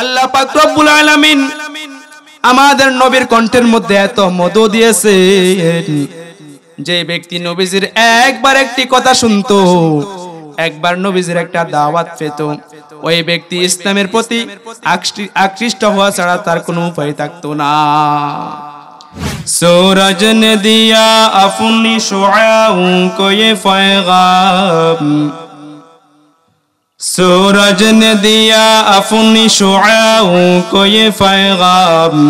আল্লাহ পাক রব্বুল আলামিন আমাদের নবীর কণ্ঠের মধ্যে এত মধু দিয়েছে যে ব্যক্তি নবীজির একবার একটি কথা শুনতো একবার নবীজির একটা দাওয়াত পেত ওই ব্যক্তি ইসলামের প্রতি আকৃষ্ট হওয়া ছাড়া তার কোনো উপায় থাকতো না سورج দিয়া আপনি সোয়া شعاؤں کو یہ सूरज ने दिया अपनी शुआओं को ये पैगाम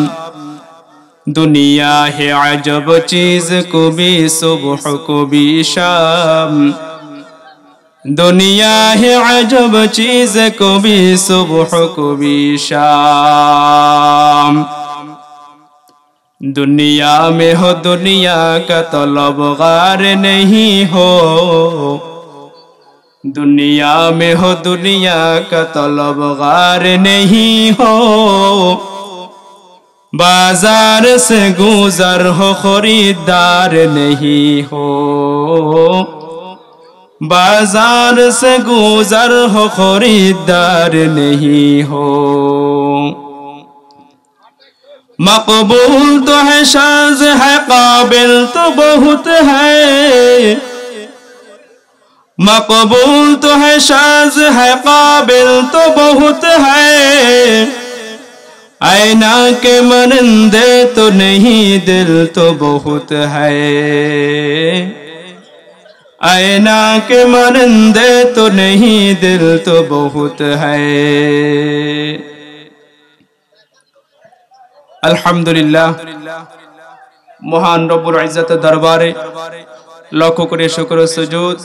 दुनिया है अजब चीज को भी सुबह को भी शाम दुनिया है अजब चीज को भी सुबह को भी शाम दुनिया में हो दुनिया का तलब गार नहीं हो दुनिया में हो दुनिया का तलब गार नहीं हो बाजार से गुजर हो खरीदार नहीं हो बाजार से गुजर हो खरीदार नहीं हो मकबूल तो है शाज है काबिल तो बहुत है مقبول تو ہے شاز ہے قابل تو بہت ہے آئینہ کے منندے تو نہیں دل تو بہت ہے آئینہ کے منندے تو نہیں دل تو بہت ہے الحمدللہ মহান রব্বুর ইজ্জতের দরবারে লক্ষ্য করে শুকর সুজুদ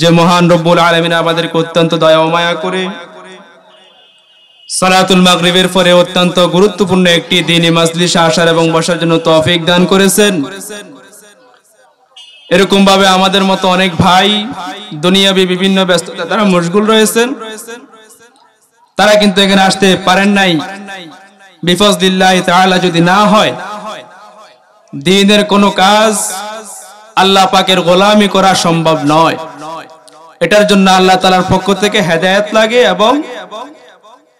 যে মহান রব্বুল আলমিন আমাদেরকে অত্যন্ত দয়া মায়া করে সালাতুল মাগরিবের পরে অত্যন্ত গুরুত্বপূর্ণ একটি দিনে মাজলিসে আসার এবং বসার জন্য তফিক দান করেছেন এরকম ভাবে আমাদের মতো অনেক ভাই দুনিয়াবি বিভিন্ন ব্যস্ততা তারা মশগুল রয়েছেন তারা কিন্তু এখানে আসতে পারেন নাই বিফজ দিল্লাহ তাহলে যদি না হয় দিনের কোনো কাজ আল্লাহ পাকের গোলামি করা সম্ভব নয় এটার জন্য আল্লাহ তালার পক্ষ থেকে হেদায়ত লাগে এবং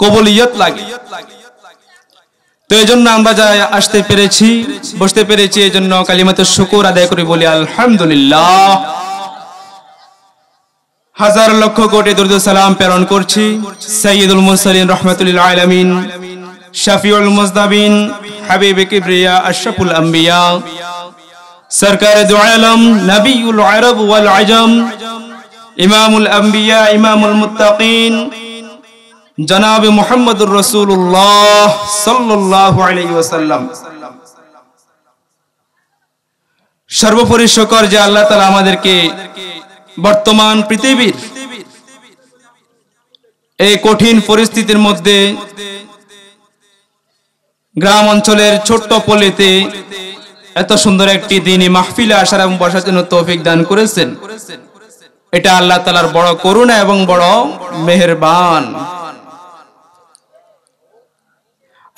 কবলিয়ত লাগে তো এই জন্য আমরা যা আসতে পেরেছি বসতে পেরেছি এই জন্য কালিমাত শুকুর আদায় করি বলি আলহামদুলিল্লাহ হাজার লক্ষ কোটি দুর্দ সালাম প্রেরণ করছি সৈয়দুল মুরসালিন রহমতুল্লাহ আলমিন শাফিউল মুজদাবিন হাবিব কিবরিয়া আশরাফুল আম্বিয়া সরকার দু নবীউল আরব ওয়াল আজম ইমামুল আম্বিয়া ইমামুল মুতাকিন জনাবে মোহাম্মদুর রসুল্লাহ সাল্লাহ আলাইসাল্লাম সর্বোপরি শকর যে আল্লাহ তালা আমাদেরকে বর্তমান পৃথিবীর এই কঠিন পরিস্থিতির মধ্যে গ্রাম অঞ্চলের ছোট্ট পলেতে এত সুন্দর একটি দিনই মাহফিলে আসার এবং বসার জন্য তৌফিক দান করেছেন এটা আল্লাহ তালার বড় করুণা এবং বড় মেহরবান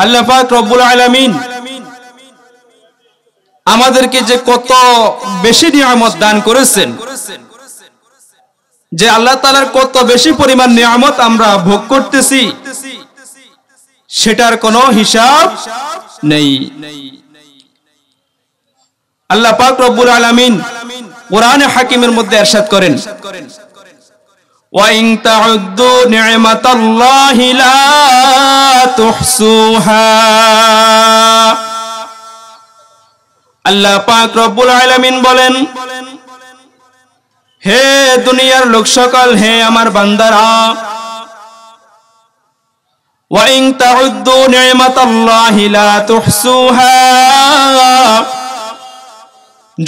আল্লাহ রব্বুল আলামিন আমাদেরকে যে কত বেশি নিয়ামত দান করেছেন যে আল্লাহ তালার কত বেশি পরিমাণ নিয়ামত আমরা ভোগ করতেছি সেটার কোন হিসাব নেই আল্লাহ পাক রব্বুল আলমিন কোরআনে হাকিমের মধ্যে এরশাদ করেন আল্লাহ পাক রব্বুল আলামিন বলেন হে দুনিয়ার লোক সকল হে আমার বান্দারা ওয়াইং تعدوا نعمة الله لا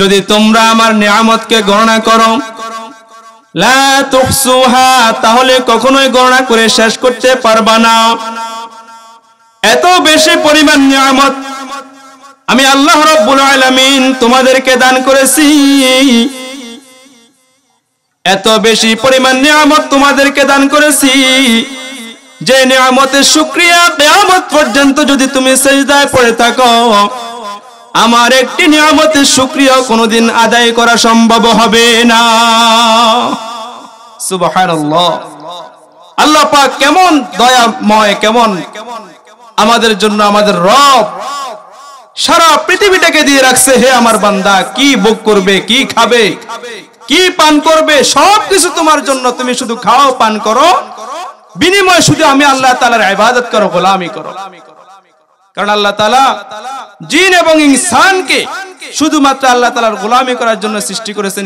যদি তোমরা আমার নিয়ামতকে গণনা করো তাহলে কখনোই গণনা করে শেষ করতে পারবা না এত বেশি পরিমাণ নিয়ামত আমি আল্লাহ রব্বুল আলামিন তোমাদেরকে দান করেছি এত বেশি পরিমাণ নিয়ামত তোমাদেরকে দান করেছি যে নিয়ামতের শুক্রিয়া কেয়ামত পর্যন্ত যদি তুমি সেজদায় পড়ে থাকো আমার একটি নিয়ামতের সুক্রিয়া কোনোদিন আদায় করা সম্ভব হবে না সুবহানাল্লাহ আল্লাহ পাক কেমন দয়াময় কেমন আমাদের জন্য আমাদের রব সারা পৃথিবীটাকে দিয়ে রাখছে হে আমার বান্দা কি ভোগ করবে কি খাবে কি পান করবে সব কিছু তোমার জন্য তুমি শুধু খাও পান করো বিনিময় শুধু আমি আল্লাহ তালার ইবাদত করো গোলামি করো কারণ আল্লাহ তালা জিন এবং ইনসানকে শুধুমাত্র আল্লাহ তালার গোলামি করার জন্য সৃষ্টি করেছেন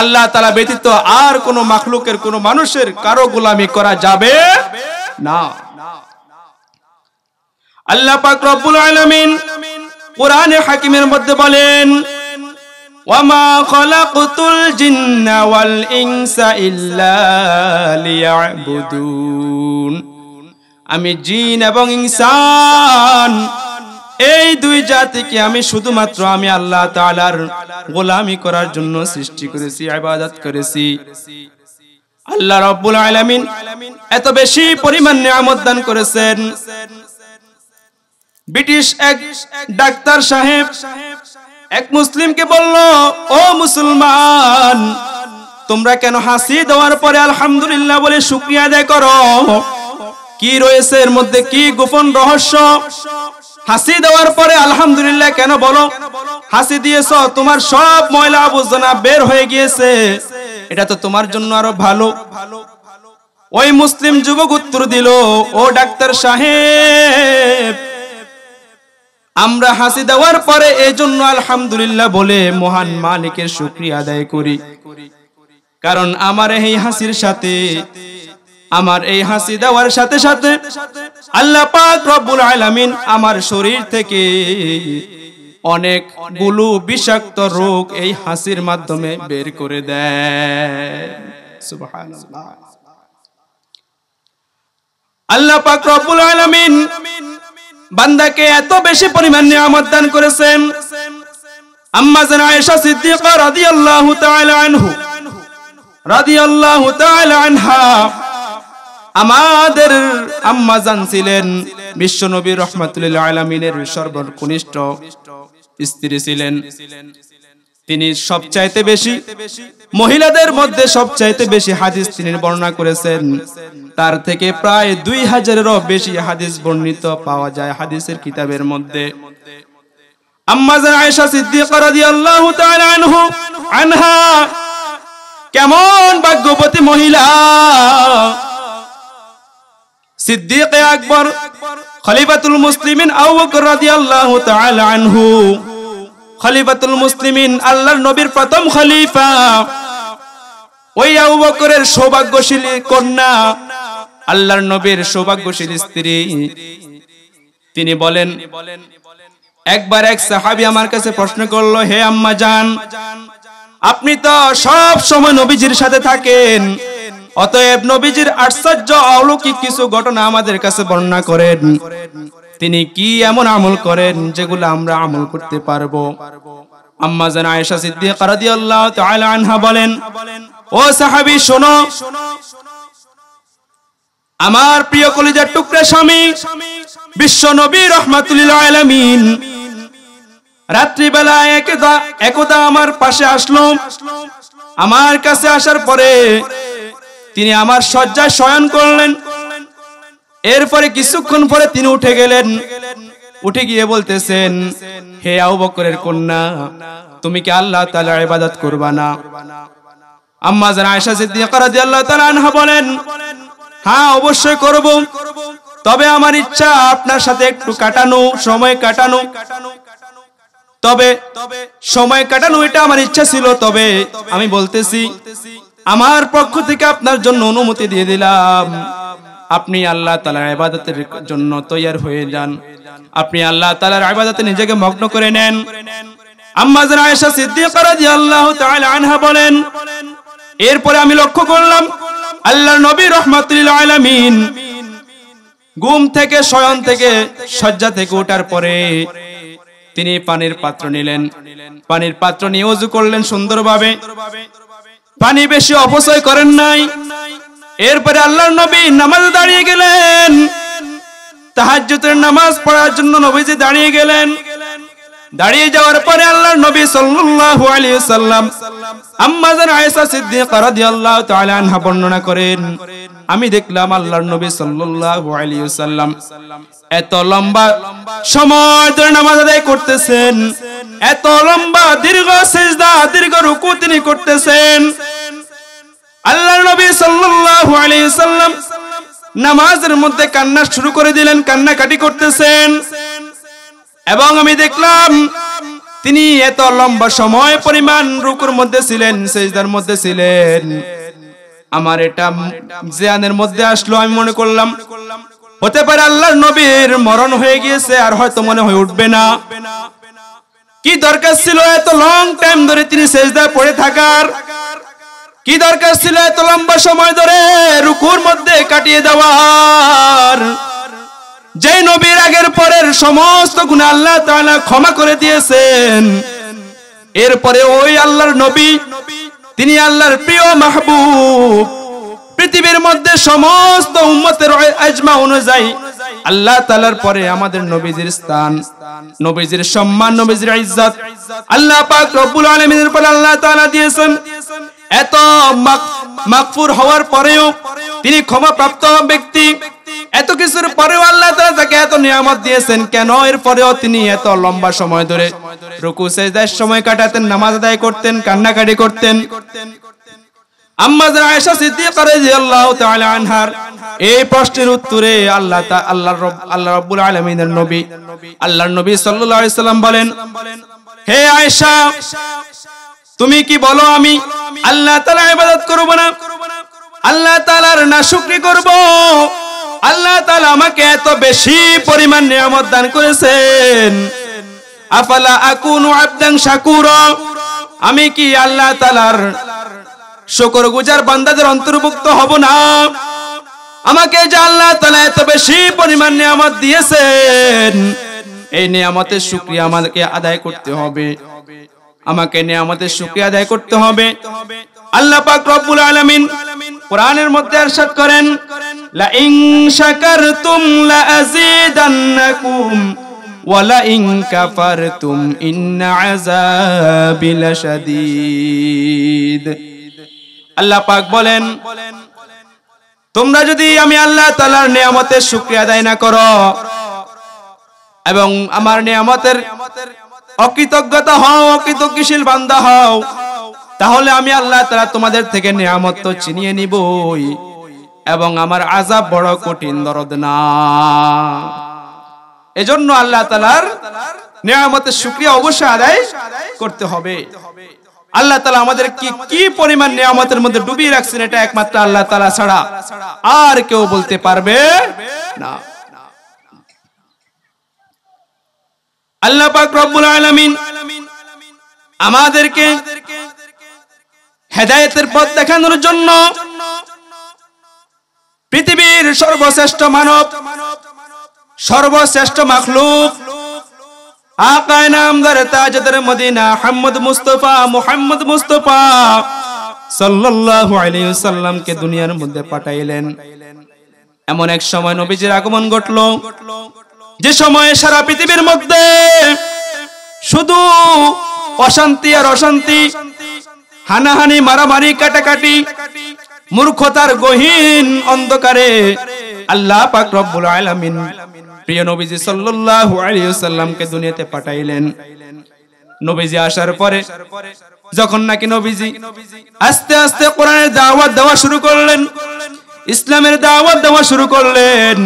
আল্লাহ তালা ব্যতীত আর কোন মাখলুকের কোন মানুষের কারো গোলামি করা যাবে না আল্লাহ পাক রব্বুল আলমিন কোরআনে হাকিমের মধ্যে বলেন ওয়ামা খলাকুতুল জিন্না ইনসা ইল্লা আমি জিন এবং ইনসান এই দুই জাতিকে আমি শুধুমাত্র আমি আল্লাহ তালার গোলামি করার জন্য সৃষ্টি করেছি আবাদত করেছি আল্লাহ রাব্বুল আলামিন এত বেশি পরিমাণ নিয়ামত দান করেছেন ব্রিটিশ এক ডাক্তার সাহেব এক মুসলিমকে বলল ও মুসলমান তোমরা কেন হাসি দেওয়ার পরে আলহামদুলিল্লাহ বলে শুক্রিয়া আদায় করো কি রয়েছে এর মধ্যে কি গোপন রহস্য হাসি দেওয়ার পরে আলহামদুলিল্লাহ কেন বলো হাসি দিয়েছ তোমার সব ময়লা আবর্জনা বের হয়ে গিয়েছে এটা তো তোমার জন্য আরো ভালো ওই মুসলিম যুবক উত্তর দিল ও ডাক্তার সাহেব আমরা হাসি দেওয়ার পরে এই জন্য আলহামদুলিল্লাহ বলে মহান মালিকের শুক্রিয়া আদায় করি কারণ আমার এই হাসির সাথে আমার এই হাসি দেওয়ার সাথে সাথে আল্লাহ পাক রব্বুল আলামিন আমার শরীর থেকে অনেক গুলু বিষাক্ত রোগ এই হাসির মাধ্যমে বের করে দেয় সুবহানাল্লাহ আল্লাহ পাক রব্বুল আলামিন বান্দাকে এত বেশি পরিমাণ নিয়ামত দান করেছেন আম্মা জানা আয়েশা সিদ্দিকা রাদিয়াল্লাহু তাআলা আনহু রাদিয়াল্লাহু তাআলা আনহা আমাদের আম্মা জান ছিলেন বিশ্বনবী রহমাতুল্লিল আলামিনের সর্বকনিষ্ঠ স্ত্রী ছিলেন তিনি সবচাইতে বেশি মহিলাদের মধ্যে সবচাইতে বেশি হাদিস তিনি বর্ণনা করেছেন তার থেকে প্রায় দুই হাজারেরও বেশি হাদিস বর্ণিত পাওয়া যায় হাদিসের কিতাবের মধ্যে কেমন ভাগ্যবতী মহিলা সিদ্দিক আকবর খলিফাতুল মুসলিমিন আবু বকর রাদিয়াল্লাহু তাআলা আনহু খলিফাতুল মুসলিমিন আল্লাহর নবীর প্রথম খলিফা ওই আবু বকরের সৌভাগ্যশালী কন্যা আল্লাহর নবীর সৌভাগ্যশালী স্ত্রী তিনি বলেন একবার এক সাহাবী আমার কাছে প্রশ্ন করলো হে আম্মা জান আপনি তো সব সময় নবীজির সাথে থাকেন অতএব নবীজির আশ্চর্য অলৌকিক কিছু ঘটনা আমাদের কাছে বর্ণনা করেন তিনি কি এমন আমল করেন যেগুলো আমরা আমল করতে পারবো আম্মা জান আয়েশা সিদ্দিকা রাদিয়াল্লাহু তাআলা আনহা বলেন ও সাহাবী শোনো আমার প্রিয় কলিজার টুকরা স্বামী বিশ্ব নবী রহমাতুল আলামিন রাত্রিবেলা একদা আমার পাশে আসলো আমার কাছে আসার পরে তিনি আমার শয্যায় শয়ন করলেন এরপরে কিছুক্ষণ পরে তিনি উঠে গেলেন উঠে গিয়ে বলতেছেন হে আউ বকরের কন্যা তুমি কি আল্লাহ তালা ইবাদত করবা না আম্মা যারা আয়সা সিদ্দিকা রাদিয়াল্লাহু তাআলা আনহা বলেন হ্যাঁ অবশ্যই করব তবে আমার ইচ্ছা আপনার সাথে একটু কাটানো সময় কাটানো তবে সময় কাটানো এটা আমার ইচ্ছা ছিল তবে আমি বলতেছি আমার পক্ষ থেকে আপনার জন্য অনুমতি দিয়ে দিলাম আপনি আল্লাহ তালার আবাদতের জন্য তৈয়ার হয়ে যান আপনি আল্লাহ তালার আবাদতে নিজেকে মগ্ন করে নেন আম্মাজার আয়েশা সিদ্দিকা রাদিয়াল্লাহু তাআলা আনহা বলেন এরপরে আমি লক্ষ্য করলাম আল্লাহর নবী রহমাতুল আলামিন ঘুম থেকে শয়ন থেকে শয্যা থেকে ওঠার পরে তিনি পানির পাত্র নিলেন পানির পাত্র নিয়ে ওযু করলেন সুন্দরভাবে পানি বেশি অপচয় করেন নাই এরপরে আল্লাহর নবী নামাজ দাঁড়িয়ে গেলেন তাহাজ্জুতের নামাজ পড়ার জন্য নবীজি দাঁড়িয়ে গেলেন দাঁড়িয়ে যাওয়ার পরে আল্লাহর নবী সাল্লাল্লাহু আলাইহি সাল্লাম আম্মাজান আয়েশা সিদ্দিকা রাদিয়াল্লাহু তাআলা আনহা বর্ণনা করেন আমি দেখলাম আল্লাহর নবী সাল্লাল্লাহু আলাইহি সাল্লাম এত লম্বা সময় ধরে নামাজ আদায় করতেছেন এত লম্বা দীর্ঘ সিজদা দীর্ঘ রুকু তিনি করতেছেন আল্লাহ নবী সাল্লাল্লাহু আলাইহি সাল্লাম নামাজের মধ্যে কান্না শুরু করে দিলেন কান্না কাটি করতেছেন এবং আমি দেখলাম তিনি এত লম্বা সময় পরিমাণ রুকুর মধ্যে ছিলেন সেজদার মধ্যে ছিলেন আমার এটা জিয়ানের মধ্যে আসলো আমি মনে করলাম হতে পারে আল্লাহর নবীর মরণ হয়ে গিয়েছে আর হয়তো মনে হয়ে উঠবে না কি দরকার ছিল এত লং টাইম ধরে তিনি সেজদায় পড়ে থাকার কি দরকার ছিল এত লম্বা সময় ধরে রুকুর মধ্যে কাটিয়ে দেওয়ার যে নবীর আগের পরের সমস্ত গুণ আল্লাহ তাআলা ক্ষমা করে দিয়েছেন এরপরে ওই আল্লাহর নবী তিনি আল্লাহর প্রিয় মাহবুব পৃথিবীর মধ্যে সমস্ত উম্মতের আজমা অনুযায়ী আল্লাহ তালার পরে আমাদের নবীজির স্থান নবীজির সম্মান নবীজির ইজ্জত আল্লাহ পাক রব্বুল আলামিনের পরে আল্লাহ তাআলা দিয়েছেন এত মাকফুর হওয়ার পরেও তিনি প্রাপ্ত ব্যক্তি এত কিছুর পরেও আল্লাহ তাআলা তাকে এত নিয়ামত দিয়েছেন কেন এর পরেও তিনি এত লম্বা সময় ধরে রুকু সেজদার সময় কাটাতেন নামাজ আদায় করতেন কান্নাকাটি করতেন আম্মা আয়েশা সিদ্দিকা রাদিয়াল্লাহু তাআলা আনহার এই প্রশ্নের উত্তরে আল্লাহ রব আল্লাহ রাব্বুল আলামিনের নবী আল্লাহর নবী সাল্লাল্লাহু আলাইহি সাল্লাম বলেন হে আয়েশা তুমি কি বলো আমি আল্লাহ তালা ইবাদত করবো না আল্লাহ তালার না শুক্রি করবো আল্লাহ তালা আমাকে এত বেশি পরিমাণ নিয়ামত দান করেছেন আমি কি আল্লাহ তালার শকর গুজার বান্দাদের অন্তর্ভুক্ত হব না আমাকে যে আল্লাহ তালা এত বেশি পরিমাণ নিয়ামত দিয়েছেন এই নিয়ামতের শুক্রিয়া আমাকে আদায় করতে হবে আমাকে নিয়ামতের শুকরিয়া আদায় করতে হবে আল্লাহ পাক রব্বুল আলামিন কোরআনের মধ্যে ارشاد করেন লা ইন শাকারতুম লা আযীদান্নাকুম ওয়া লা ইন কাফারতুম ইন্ন আযাবি লাশাদীদ আল্লাহ পাক বলেন তোমরা যদি আমি আল্লাহ তাআলার নিয়ামতের শুকরিয়া আদায় না করো এবং আমার নিয়ামতের অকৃতজ্ঞতা হও অকৃতজ্ঞশীল বান্দা হও তাহলে আমি আল্লাহ তারা তোমাদের থেকে নিয়ামত তো চিনিয়ে নিবই এবং আমার আজাব বড় কঠিন দরদ না এজন্য আল্লাহ তালার নিয়ামতের সুক্রিয়া অবশ্যই আদায় করতে হবে আল্লাহ তালা আমাদের কি কি পরিমাণ নিয়ামতের মধ্যে ডুবিয়ে রাখছেন এটা একমাত্র আল্লাহ তালা ছাড়া আর কেউ বলতে পারবে না আল্লাহ পাক রব্বুল আলামিন আমাদেরকে হেদায়েতের পথ দেখানোর জন্য পৃথিবীর সর্বশ্রেষ্ঠ মানব সর্বশ্রেষ্ঠ মাখলুক আকায় নামদার মদিনা মুস্তফা মুহাম্মদ মুস্তফা সাল্লাল্লাহু আলাইহি দুনিয়ার মধ্যে পাঠাইলেন এমন এক সময় নবীজির আগমন ঘটল যে সময়ে সারা পৃথিবীর মধ্যে শুধু অশান্তি আর অশান্তি হানাহানি মারামারি কাটাকাটি মূর্খতার গহীন অন্ধকারে আল্লাহ পাক রব্বুল আলামিন প্রিয় নবীজি সাল্লাল্লাহু আলাইহি ওয়াসাল্লামকে দুনিয়াতে পাঠাইলেন নবীজি আসার পরে যখন নাকি নবীজি আস্তে আস্তে কোরআনের দাওয়াত দেওয়া শুরু করলেন ইসলামের দাওয়াত দেওয়া শুরু করলেন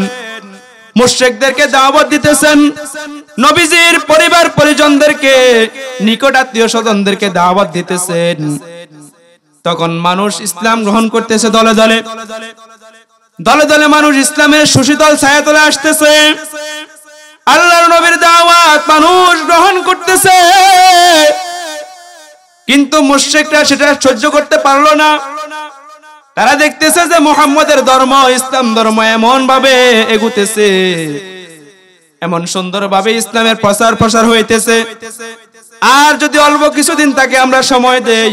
মুশ্রেকদেরকে দাওয়াত দিতেছেন নবীজির পরিবার পরিজনদেরকে নিকট আত্মীয় স্বজনদেরকে দাওয়াত দিতেছেন তখন মানুষ ইসলাম গ্রহণ করতেছে দলে দলে দলে দলে মানুষ ইসলামের সুশীতল ছায়া ছায়াতলে আসতেছে আল্লাহর নবীর দাওয়াত মানুষ গ্রহণ করতেছে কিন্তু মুশেকরা সেটা সহ্য করতে পারলো না তারা দেখতেছে যে মোহাম্মদের ধর্ম ইসলাম ধর্ম এমন ভাবে এগুতেছে এমন সুন্দর ভাবে ইসলামের প্রসার প্রসার হইতেছে আর যদি অল্প কিছুদিন তাকে আমরা সময় দেই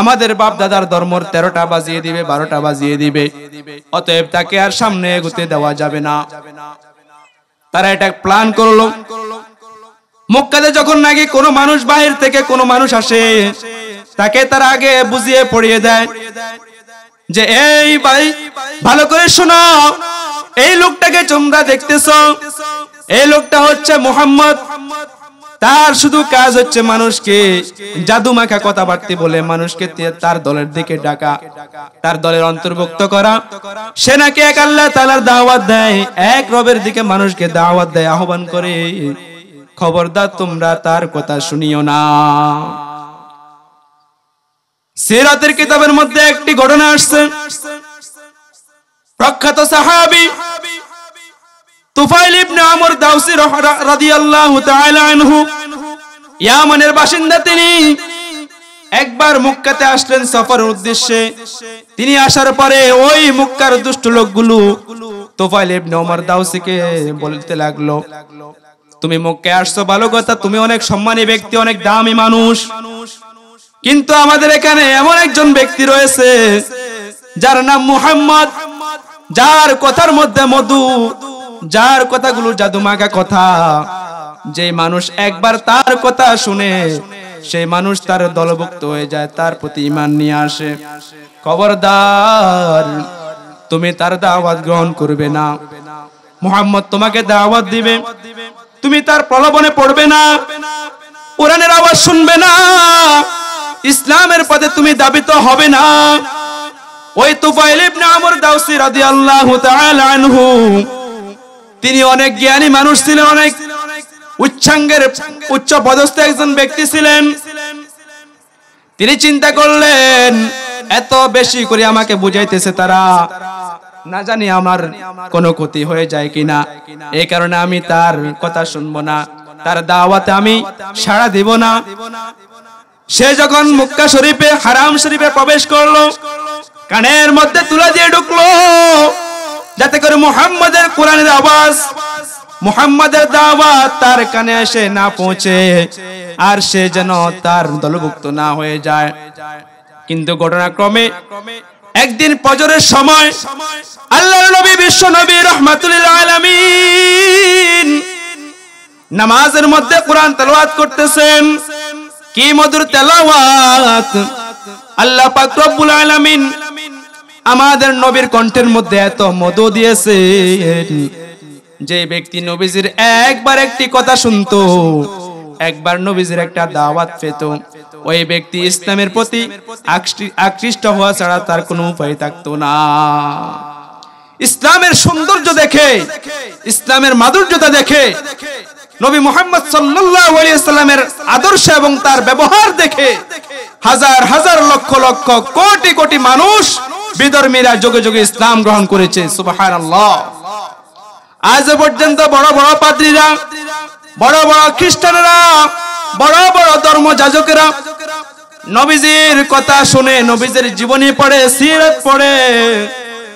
আমাদের বাপ দাদার ধর্মর তেরোটা বাজিয়ে দিবে বারোটা বাজিয়ে দিবে অতএব তাকে আর সামনে এগুতে দেওয়া যাবে না তারা এটা প্ল্যান করল মক্কাতে যখন নাকি কোনো মানুষ বাহির থেকে কোনো মানুষ আসে তাকে তারা আগে বুঝিয়ে পড়িয়ে দেয় যে এই ভাই ভালো করে শোনাও এই লোকটাকে তোমরা দেখতেছ এই লোকটা হচ্ছে মোহাম্মদ তার শুধু কাজ হচ্ছে মানুষকে জাদু মাখা কথাবার্তি বলে মানুষকে তার দলের দিকে ডাকা তার দলের অন্তর্ভুক্ত করা সে নাকি এক আল্লাহ তালার দাওয়াত দেয় এক রবের দিকে মানুষকে দাওয়াত দেয় আহ্বান করে খবরদার তোমরা তার কথা শুনিও না সিরাতের কিতাবের মধ্যে একটি ঘটনা আসছে প্রখ্যাত সাহাবি তুফাইল ইবনে আমর দাউসি রাদিয়াল্লাহু তাআলা আনহু ইয়ামানের বাসিন্দা তিনি একবার মক্কাতে আসলেন সফর উদ্দেশ্যে তিনি আসার পরে ওই মক্কার দুষ্ট লোকগুলো তোফাইল ইবনে ওমর দাউসিকে বলতে লাগলো তুমি মক্কায় আসছো ভালো কথা তুমি অনেক সম্মানী ব্যক্তি অনেক দামি মানুষ কিন্তু আমাদের এখানে এমন একজন ব্যক্তি রয়েছে যার নাম মুহাম্মদ যার কথার মধ্যে মধু যার কথাগুলো জাদুমাগা কথা যে মানুষ একবার তার কথা শুনে সেই মানুষ তার দলভুক্ত হয়ে যায় তার প্রতি ইমান নিয়ে আসে খবরদার তুমি তার দাওয়াত গ্রহণ করবে না মোহাম্মদ তোমাকে দাওয়াত দিবে তুমি তার প্রলোভনে পড়বে না কোরআনের আওয়াজ শুনবে না ইসলামের পথে তুমি দাবিত হবে না ওই তুফাইল ইবনে আমর দাউসি রাদিয়াল্লাহু তাআলা আনহু তিনি অনেক জ্ঞানী মানুষ ছিলেন অনেক উচ্চাঙ্গের উচ্চ পদস্থ একজন ব্যক্তি ছিলেন তিনি চিন্তা করলেন এত বেশি করে আমাকে বুঝাইতেছে তারা না জানি আমার কোনো ক্ষতি হয়ে যায় কিনা এই কারণে আমি তার কথা শুনবো না তার দাওয়াতে আমি সাড়া দিব না সে যখন মুক্কা শরীফে হারাম শরীফে প্রবেশ করলো কানের মধ্যে তুলা দিয়ে ঢুকলো যাতে করে মুহাম্মাদের কোরআনের আওয়াজ মুহাম্মাদের দাওয়াত তার কানে এসে না পৌঁছে আর সে যেন তার দলভুক্ত না হয়ে যায় কিন্তু ঘটনাক্রমে একদিন পজরের সময় আল্লাহ নবী বিশ্ব নবী রহমাতুল আলামিন নামাজের মধ্যে কোরআন তেলাওয়াত করতেছেন কি মধুর তেলাওয়াত আল্লাহ পাক রব্বুল আলামিন আমাদের নবীর কণ্ঠের মধ্যে এত মধু দিয়েছে যে ব্যক্তি নবীজির একবার একটি কথা শুনতো একবার নবীজির একটা দাওয়াত পেত ওই ব্যক্তি ইসলামের প্রতি আকৃষ্ট হওয়া ছাড়া তার কোনো উপায় থাকতো না ইসলামের সৌন্দর্য দেখে ইসলামের মাধুর্যতা দেখে নবী মোহাম্মদ সাল্লামের আদর্শ এবং তার ব্যবহার দেখে হাজার হাজার লক্ষ লক্ষ কোটি কোটি মানুষ বিধর্মীরা যোগে যোগে ইসলাম গ্রহণ করেছে সুবাহান আজ পর্যন্ত বড় বড় পাদ্রীরা বড় বড় খ্রিস্টানরা বড় বড় ধর্ম যাজকেরা নবীজির কথা শুনে নবীজির জীবনী পড়ে সিরত পড়ে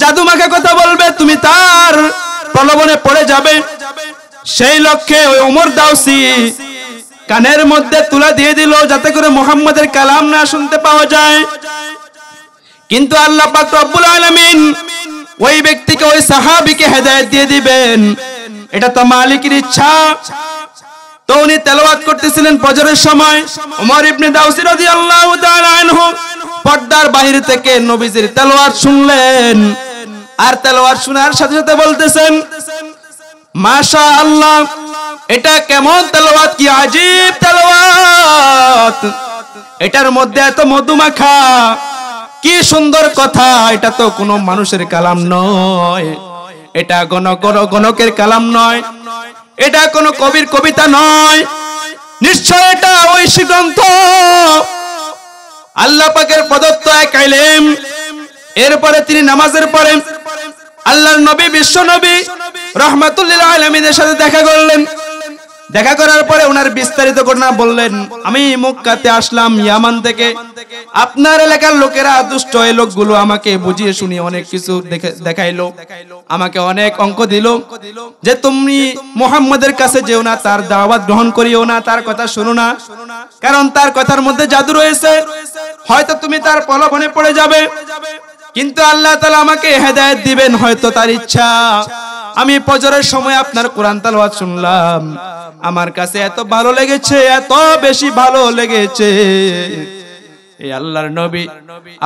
জাদু মাকে কথা বলবে তুমি তার প্রলোভনে পড়ে যাবে সেই লক্ষ্যে ওই উমর দাউসি কানের মধ্যে তুলা দিয়ে দিল যাতে করে মোহাম্মদের কালাম না শুনতে পাওয়া যায় কিন্তু আল্লাহ পাক রব্বুল আলামিন ওই ব্যক্তিকে ওই সাহাবীকে হেদায়েত দিয়ে দিবেন এটা তো মালিকের ইচ্ছা তো উনি তেলাওয়াত করতেছিলেন ফজরের সময় ওমর ইবনে দাউসি রাদিয়াল্লাহু তাআলা আনহু পর্দার বাহির থেকে নবীজির তেলোয়ার শুনলেন আর তেলোয়ার শোনার সাথে সাথে বলতেছেন মাশা আল্লাহ এটা কেমন তেলোয়াত কি আজীব তেলোয়াত এটার মধ্যে এত মধুমাখা কি সুন্দর কথা এটা তো কোনো মানুষের কালাম নয় এটা গণ গণ গণকের কালাম নয় এটা কোনো কবির কবিতা নয় নিশ্চয় এটা ঐশী গ্রন্থ আল্লাহ পাকের প্রদত্ত এক আইলেম এরপরে তিনি নামাজের পরে আল্লাহর নবী বিশ্ব নবী রহমাতুল্লিল আলমিনের সাথে দেখা করলেন দেখা করার পরে ওনার বিস্তারিত ঘটনা বললেন আমি মুক্কাতে আসলাম ইয়ামান থেকে আপনার এলাকার লোকেরা দুষ্ট এই লোকগুলো আমাকে বুঝিয়ে শুনিয়ে অনেক কিছু দেখাইলো আমাকে অনেক অঙ্ক দিল যে তুমি মোহাম্মদের কাছে যেও না তার দাওয়াত গ্রহণ করিও না তার কথা শুনো না কারণ তার কথার মধ্যে জাদু রয়েছে হয়তো তুমি তার পলবনে পড়ে যাবে কিন্তু আল্লাহ তাআলা আমাকে হেদায়েত দিবেন হয়তো তার ইচ্ছা আমি পজরের সময় আপনার কোরআন তালাওয়াত শুনলাম আমার কাছে এত ভালো লেগেছে এত বেশি ভালো লেগেছে এই আল্লাহর নবী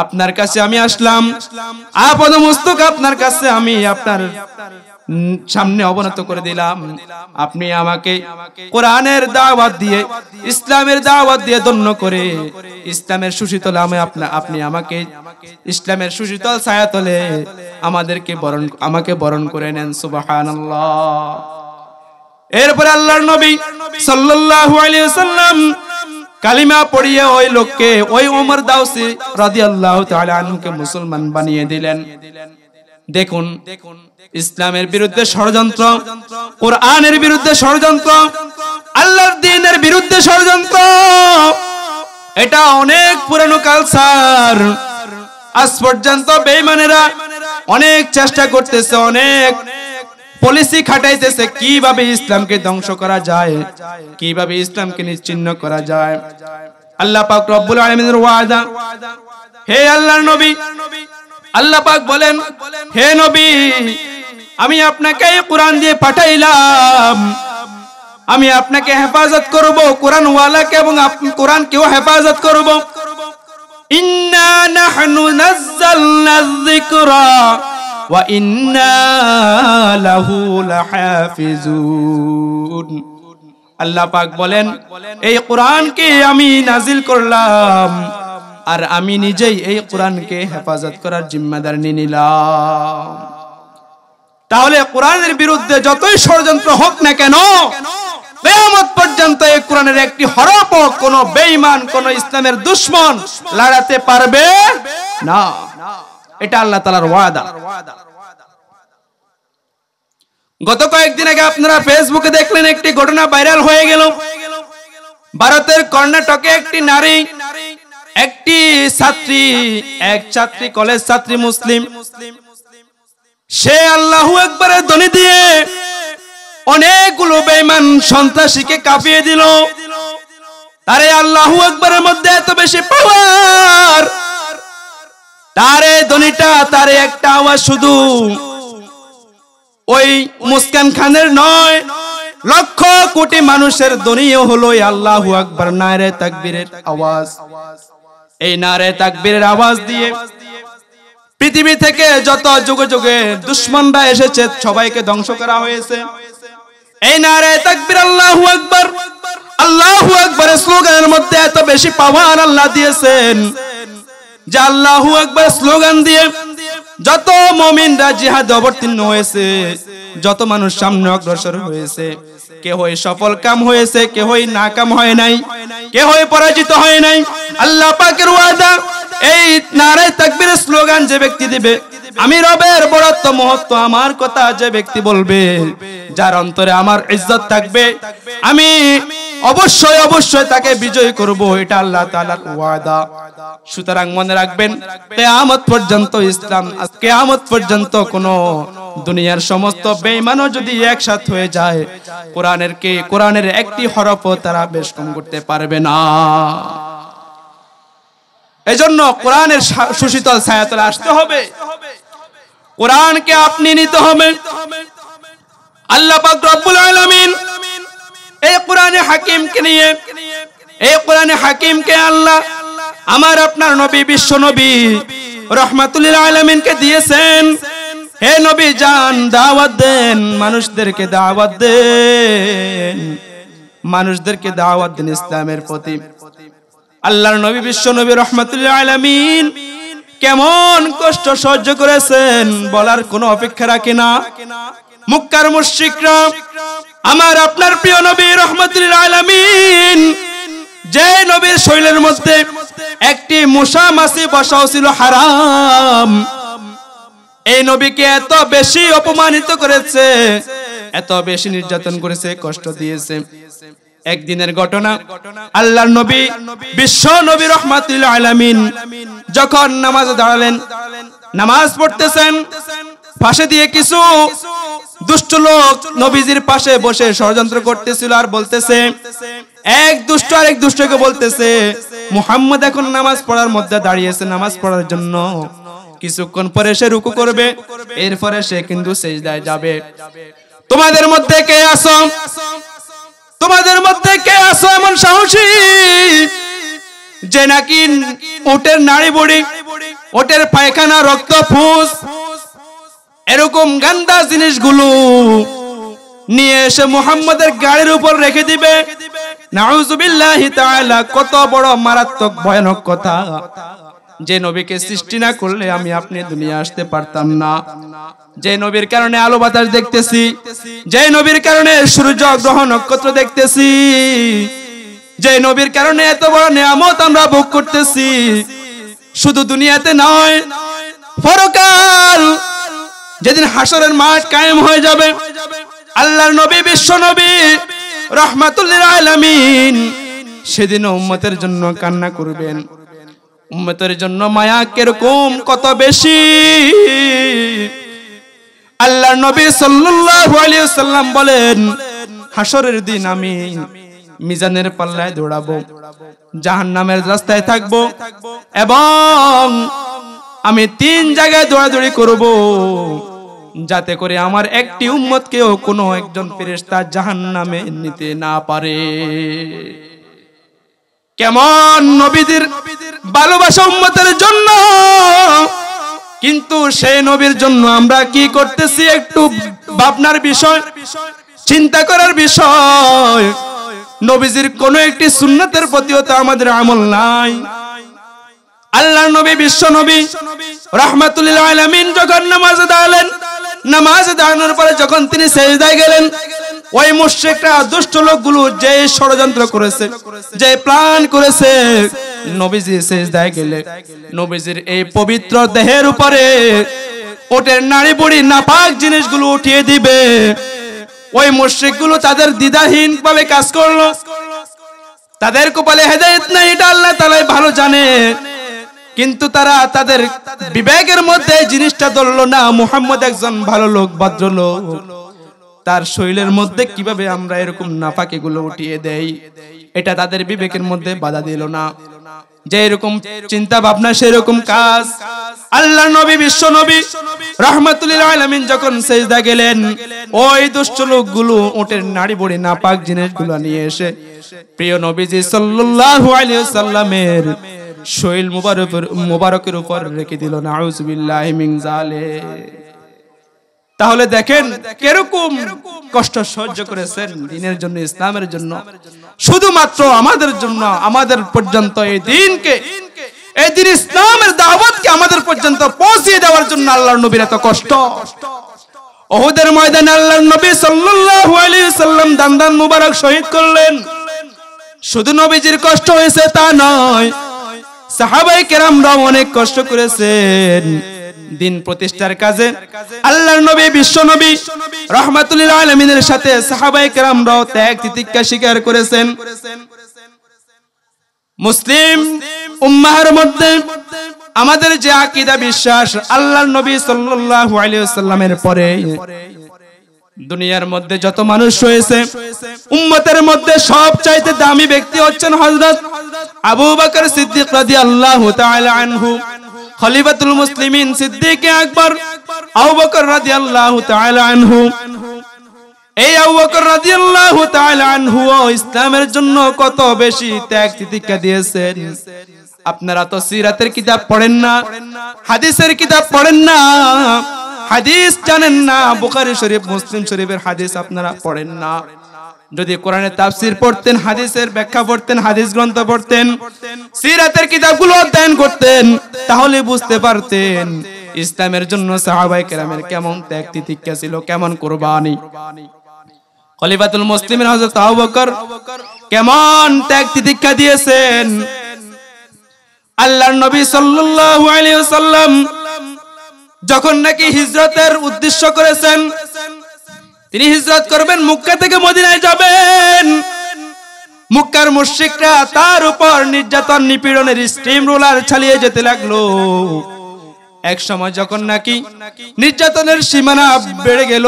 আপনার কাছে আমি আসলাম আপদ মুস্তক আপনার কাছে আমি আপনার সামনে অবনত করে দিলাম আপনি আমাকে কোরআনের দাওয়াত দিয়ে ইসলামের দাওয়াত দিয়ে ধন্য করে ইসলামের সুশীতল আমি আপনি আমাকে ইসলামের সুশীতল ছায়াতলে আমাদেরকে বরণ আমাকে বরণ করে নেন সুবহানাল্লাহ এরপর আল্লাহর নবী সাল্লাল্লাহু আলাইহি ওয়াসাল্লাম কালিমা পড়িয়ে ওই লোককে ওই ওমর দাউসি রাদিয়াল্লাহু তাআলা আনহুকে মুসলমান বানিয়ে দিলেন দেখুন ইসলামের বিরুদ্ধে ষড়যন্ত্র কোরআনের বিরুদ্ধে ষড়যন্ত্র আল্লাহর দিনের বিরুদ্ধে ষড়যন্ত্র এটা অনেক পুরানো কালচার আজ পর্যন্ত বেইমানেরা অনেক চেষ্টা করতেছে অনেক পলিসি খাটাইতেছে কিভাবে ইসলামকে ধ্বংস করা যায় কিভাবে ইসলামকে নিশ্চিন্ন করা যায় আল্লাহ পাক রব্বুল আলামিনের ওয়াদা হে আল্লাহর নবী আল্লাপাক বলেন হে নবী আমি আপনাকে কোরআন দিয়ে পাঠাইলাম আমি আপনাকে হেফাজত করব কোরআন ওয়ালাকে এবং কোরআন কেউ হেফাজত করব আল্লাপাক বলেন এই কোরআন কে আমি নাজিল করলাম আর আমি নিজেই এই কোরআনকে হেফাজত করার জিম্মাদার নিয়ে নিলাম তাহলে কোরআনের বিরুদ্ধে যতই ষড়যন্ত্র হোক না কেন কেয়ামত পর্যন্ত এই কোরআনের একটি হরপ কোন বেইমান কোন ইসলামের দুশ্মন লড়াতে পারবে না এটা আল্লাহ তালার ওয়াদা গত কয়েকদিন আগে আপনারা ফেসবুকে দেখলেন একটি ঘটনা ভাইরাল হয়ে গেল ভারতের কর্ণাটকে একটি নারী একটি ছাত্রী এক ছাত্রী কলেজ ছাত্রী মুসলিম সে আল্লাহ একবারে ধনী দিয়ে অনেকগুলো বেমান সন্ত্রাসীকে কাঁপিয়ে দিল তারে আল্লাহ একবারের মধ্যে এত বেশি পাওয়ার তারে ধনীটা তারে একটা আওয়াজ শুধু ওই মুসকান খানের নয় লক্ষ কোটি মানুষের ধনীও হলো আল্লাহ আকবার নায়রে তাকবীরের আওয়াজ এই নারে তাকবীরের আওয়াজ দিয়ে পৃথিবী থেকে যত যুগে যুগে দুশ্মনরা এসেছে সবাইকে ধ্বংস করা হয়েছে এই নারে তাকবীর আল্লাহু আকবার আল্লাহু আকবারের স্লোগানের মধ্যে এত বেশি পাওয়ার আল্লাহ দিয়েছেন যে আল্লাহু আকবার স্লোগান দিয়ে যত মুমিনরা জিহাদে অবতীর্ণ হয়েছে যত মানুষ সামনে অগ্রসর হয়েছে কেহ সফল কাম হয়েছে কেহই নাকাম হয় নাই কেহই পরাজিত হয় নাই আল্লাহ পাকের ওয়াদা এই নারে তাকবীরের স্লোগান যে ব্যক্তি দিবে আমি রবের বড়ত্ব মহত্ব আমার কথা যে ব্যক্তি বলবে যার অন্তরে আমার ইজ্জত থাকবে আমি অবশ্যই অবশ্যই তাকে বিজয় করব এটা আল্লাহ তাআলার ওয়াদা সুতরাং মনে রাখবেন কিয়ামত পর্যন্ত ইসলাম কিয়ামত পর্যন্ত কোন দুনিয়ার সমস্ত বেঈমানও যদি একসাথ হয়ে যায় কোরআনের কে কোরআনের একটি হরফও তারা বেশ কম করতে পারবে না এজন্য কোরআনের সুশীতল ছায়াতলে আসতে হবে কোরআনকে আপনি নিতে হবে আল্লাহ পাক রব্বুল আলামিন এই কোরআনে হাকিমকে নিয়ে এই কোরআনে হাকিমকে আল্লাহ আমার আপনার নবী বিশ্ব নবী রহমাতুল্লিল আলমিনকে দিয়েছেন হে নবী যান দাওয়াত দেন মানুষদেরকে দাওয়াত দেন মানুষদেরকে দাওয়াত দেন ইসলামের প্রতি আল্লাহর নবী বিশ্ব নবী রহমাতুল্লিল আলমিন কেমন কষ্ট সহ্য করেছেন বলার কোনো অপেক্ষা রাখে না মুক্কার মুশরিকরা আমার আপনার প্রিয় নবী রহমতুল আলমিন যে নবীর শৈলের মধ্যে একটি মশা মাসি বসাও ছিল হারাম এই নবীকে এত বেশি অপমানিত করেছে এত বেশি নির্যাতন করেছে কষ্ট দিয়েছে একদিনের ঘটনা আল্লাহ নবী বিশ্ব নবী রহমাতুল আলামিন যখন নামাজে দাঁড়ালেন নামাজ পড়তেছেন ফাঁসে দিয়ে কিছু দুষ্ট লোক নবীজির পাশে বসে ষড়যন্ত্র করতেছিল আর বলতেছে এক দুষ্ট আর এক দুষ্টকে বলতেছে মুহাম্মদ এখন নামাজ পড়ার মধ্যে দাঁড়িয়েছে নামাজ পড়ার জন্য কিছুক্ষণ পরে সে রুকু করবে এরপরে সে কিন্তু সেজদায় যাবে তোমাদের মধ্যে কে আসো তোমাদের মধ্যে কে আসো এমন সাহসী যে নাকি ওটের নাড়ি বড়ি ওটের পায়খানা রক্ত ফুস এরকম গান্দা জিনিসগুলো নিয়ে এসে মোহাম্মদের গাড়ির উপর রেখে দিবে কত বড় মারাত্মক ভয়ানক কথা যে নবীকে সৃষ্টি না করলে আমি আপনি দুনিয়া আসতে পারতাম না যে নবীর কারণে আলো বাতাস দেখতেছি যে নবীর কারণে সূর্য গ্রহ নক্ষত্র দেখতেছি যে নবীর কারণে এত বড় নিয়ামত আমরা ভোগ করতেছি শুধু দুনিয়াতে নয় ফরকাল যেদিন হাসরের মাঠ কায়েম হয়ে যাবে আল্লাহর নবী বিশ্ব নবী রহমাতুল্লিল আলামিন সেদিন উম্মতের জন্য কান্না করবেন উম্মতের জন্য মায়া কেরকম কত বেশি আল্লাহ নবী সাল্লাম বলেন হাসরের দিন আমি মিজানের পাল্লায় দৌড়াবো জাহান নামের রাস্তায় থাকবো এবং আমি তিন জায়গায় দৌড়াদৌড়ি করব যাতে করে আমার একটি উম্মতকেও কোনো একজন ফেরেস্তা জাহান নামে নিতে না পারে কেমন নবীদের ভালোবাসা উম্মতের জন্য কিন্তু সেই নবীর জন্য আমরা কি করতেছি একটু ভাবনার বিষয় চিন্তা করার বিষয় নবীজির কোনো একটি সুন্নতের প্রতিও তো আমাদের আমল নাই আল্লাহ নবী বিশ্ব নবী রহমাতুল্লাহ যখন নামাজ দাঁড়ালেন নামাজ দাঁড়ানোর পরে যখন তিনি সেজদায় গেলেন ওই মুশ্রিকরা দুষ্ট লোকগুলো যে ষড়যন্ত্র করেছে যে প্ল্যান করেছে নবীজি সেজদায় গেলে নবীজির এই পবিত্র দেহের উপরে ওটের নাড়ি বুড়ি নাপাক জিনিসগুলো উঠিয়ে দিবে ওই মুশ্রিকগুলো তাদের দ্বিধাহীন ভাবে কাজ করলো তাদের কপালে হেদায়েত নাই এটা আল্লাহ তাআলাই ভালো জানে কিন্তু তারা তাদের বিবেকের মধ্যে জিনিসটা ধরলো না মুহাম্মদ একজন ভালো লোক ভদ্রলোক তার শৈলের মধ্যে কিভাবে আমরা এরকম নাফাকে গুলো উঠিয়ে দেই এটা তাদের বিবেকের মধ্যে বাধা দিল না যে এরকম চিন্তা ভাবনা সেরকম কাজ আল্লাহ নবী বিশ্ব নবী রহমাতুল্লিল যখন সেজদা গেলেন ওই দুষ্ট লোকগুলো ওটের নাড়ি বড়ি নাপাক জিনিসগুলো নিয়ে এসে প্রিয় নবীজি সাল্লাল্লাহু আলাইহি সাল্লামের শৈল মুবারকের মুবারকের উপর রেখে দিল মিন জালে তাহলে দেখেন কিরকম কষ্ট সহ্য করেছেন দিনের জন্য ইসলামের জন্য শুধুমাত্র আমাদের জন্য আমাদের পর্যন্ত এই দিনকে এই দিন ইসলামের দাওয়াতকে আমাদের পর্যন্ত পৌঁছে দেওয়ার জন্য আল্লাহর নবীর এত কষ্ট ওহুদের ময়দানে আল্লাহর নবী সাল্লাল্লাহু আলাইহি সাল্লাম দান দান মুবারক শহীদ করলেন শুধু নবীজির কষ্ট হয়েছে তা নয় সাহাবাই কেরামরাও অনেক কষ্ট করেছেন দিন প্রতিষ্ঠার কাজে আল্লাহর নবী বিশ্ব নবী রহমাতুল আলমিনের সাথে সাহাবাই কেরামরাও ত্যাগ তিতিক্ষা স্বীকার করেছেন মুসলিম উম্মাহের মধ্যে আমাদের যে আকিদা বিশ্বাস আল্লাহ নবী সাল্লাহ আলাইহি ওয়াসাল্লামের পরে দুনিয়ার মধ্যে যত মানুষ রয়েছে উম্মতের মধ্যে সব চাইতে দামি ব্যক্তি হচ্ছেন হজরত আবু বকর সিদ্দিক রাজি আল্লাহ আনহু খলিফাতুল মুসলিমিন সিদ্দিক আকবর আবু বকর রাজি আল্লাহ আনহু এই আবু রাজি আল্লাহ আনহু ইসলামের জন্য কত বেশি ত্যাগ তিতিকা দিয়েছেন আপনারা তো সিরাতের কিতাব পড়েন না হাদিসের কিতাব পড়েন না হাদিস জানেন না বুখারি শরীফ মুসলিম শরীফের হাদিস আপনারা পড়েন না যদি কোরআনে তাফসির পড়তেন হাদিসের ব্যাখ্যা পড়তেন হাদিস গ্রন্থ পড়তেন সিরাতের কিতাবগুলো অধ্যয়ন করতেন তাহলে বুঝতে পারতেন ইসলামের জন্য সাহাবাই কেরামের কেমন ত্যাগ তিতিক্ষা ছিল কেমন কোরবানি খলিফাতুল মুসলিমের হযরত আবু বকর কেমন ত্যাগ তিতিক্ষা দিয়েছেন আল্লাহর নবী সাল্লাল্লাহু আলাইহি ওয়াসাল্লাম যখন নাকি হিজরতের উদ্দেশ্য করেছেন তিনি হিজরত করবেন মুক্কা থেকে মদিনায় যাবেন মুক্কার মুশ্রিকরা তার উপর নির্যাতন নিপীড়নের স্টিম রোলার চালিয়ে যেতে লাগলো এক সময় যখন নাকি নির্যাতনের সীমানা বেড়ে গেল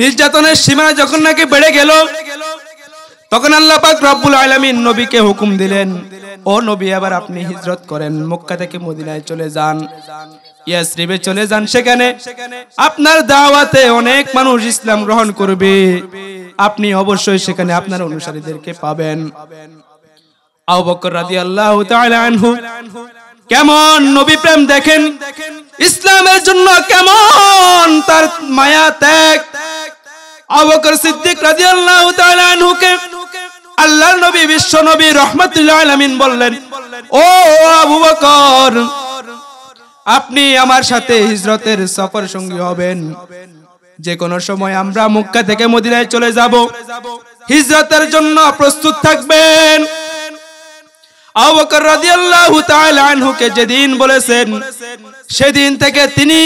নির্যাতনের সীমানা যখন নাকি বেড়ে গেল তখন আল্লাহ পাক রব্বুল আলামিন নবীকে হুকুম দিলেন ও নবী আবার আপনি হিজরত করেন মক্কা থেকে মদিনায় চলে যান ইয়াসরিবে চলে যান সেখানে আপনার দাওয়াতে অনেক মানুষ ইসলাম গ্রহণ করবে আপনি অবশ্যই সেখানে আপনার অনুসারীদেরকে পাবেন আবু বকর রাদিয়াল্লাহু তাআলা আনহু কেমন নবী প্রেম দেখেন ইসলামের জন্য কেমন তার মায়া ত্যাগ আবু বকর সিদ্দিক রাদিয়াল্লাহু তাআলা আনহুকে আল্লাহ নবী বিশ্ব নবী রহমতুল্লাহ বললেন ও আবু বকর আপনি আমার সাথে হিজরতের সফর সঙ্গী হবেন যে কোনো সময় আমরা মুক্কা থেকে মদিনায় চলে যাব হিজরতের জন্য প্রস্তুত থাকবেন যেদিন বলেছেন সেদিন থেকে তিনি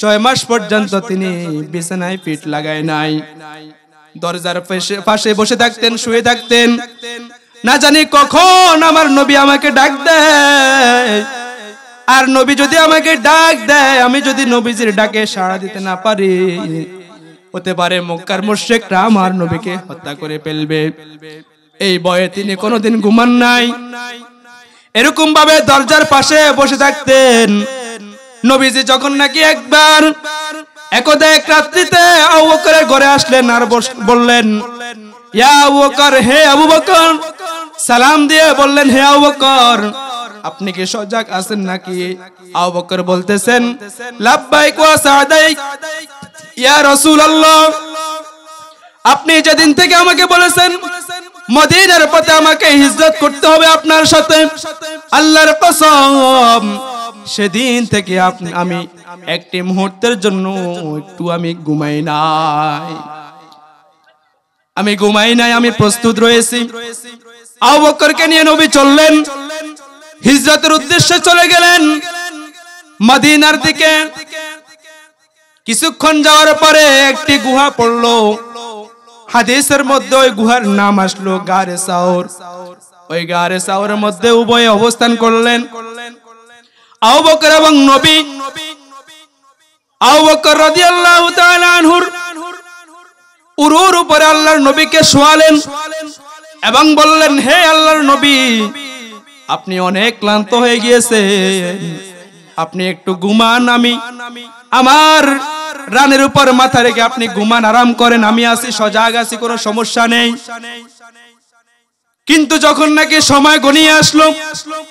ছয় মাস পর্যন্ত তিনি বিছানায় পিঠ লাগায় নাই দরজার পাশে বসে থাকতেন শুয়ে থাকতেন না জানি কখন আমার নবী আমাকে ডাক দেয় আর নবী যদি আমাকে ডাক দেয় আমি যদি নবীজির ডাকে সাড়া দিতে না পারি হতে পারে মক্কার মুশেকরা আমার নবীকে হত্যা করে ফেলবে এই বয়ে তিনি কোনোদিন ঘুমান নাই এরকম ভাবে দরজার পাশে বসে থাকতেন নবীজি যখন নাকি একবার একদা এক রাত্রিতে আবু বকরের ঘরে আসলেন আর বললেন ইয়া আবু বকর হে আবু বকর সালাম দিয়ে বললেন হে আবু বকর আপনি কি সজাগ আছেন নাকি আবু বকর বলতেছেন লাব্বাইক ওয়া সাদাইক ইয়া রাসূলুল্লাহ আপনি যেদিন থেকে আমাকে বলেছেন মদিনার পথে আমাকে হিজরত করতে হবে আপনার সাথে আল্লাহর কসম সেদিন থেকে আপনি আমি একটি মুহূর্তের জন্য একটু আমি ঘুমাই নাই আমি ঘুমাই নাই আমি প্রস্তুত রয়েছি আবকরকে নিয়ে নবী চললেন হিজরতের উদ্দেশ্যে চলে গেলেন মদিনার দিকে কিছুক্ষণ যাওয়ার পরে একটি গুহা পড়ল হাদিসের মধ্যে ওই গুহার নাম আসলো গারে সাউর ওই গারে সাউরের মধ্যে উভয় অবস্থান করলেন আউ এবং নবী আউ রাদি আল্লাহ তাআলা আনহুর উরুর উপরে আল্লাহর নবীকে শোয়ালেন এবং বললেন হে আল্লাহর নবী আপনি অনেক ক্লান্ত হয়ে গিয়েছেন আপনি একটু ঘুমান আমি আমার রানের উপর মাথা রেখে আপনি ঘুমান আরাম করেন আমি আছি সজাগ আছি কোনো সমস্যা নেই কিন্তু যখন নাকি সময় গনিয়ে আসলো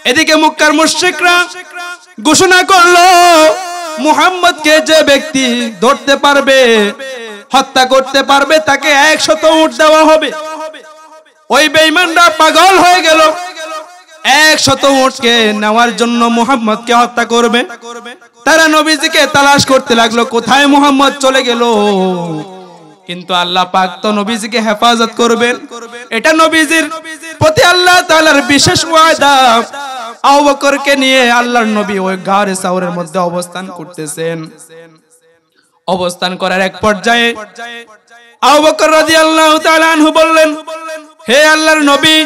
এদিকে মুক্কার মুশ্রিকরা ঘোষণা করলো মুহাম্মদকে যে ব্যক্তি ধরতে পারবে হত্যা করতে পারবে তাকে একশত উঠ দেওয়া হবে ওই বেইমানরা পাগল হয়ে গেল একশত উঠকে নেওয়ার জন্য মুহাম্মদকে হত্যা করবে তারা নবীজিকে তালাশ করতে লাগলো কোথায় মুহাম্মদ চলে গেল কিন্তু আল্লাহ পাক তো নবীজিকে হেফাজত করবেন এটা নবীজির প্রতি আল্লাহ তাআলার বিশেষ ওয়াদা আবু বকরকে নিয়ে আল্লাহর নবী ওই গারে সাউরের মধ্যে অবস্থান করতেছেন অবস্থান করার এক পর্যায়ে আবু বকর রাদিয়াল্লাহু তাআলা আনহু বললেন হে আল্লাহর নবী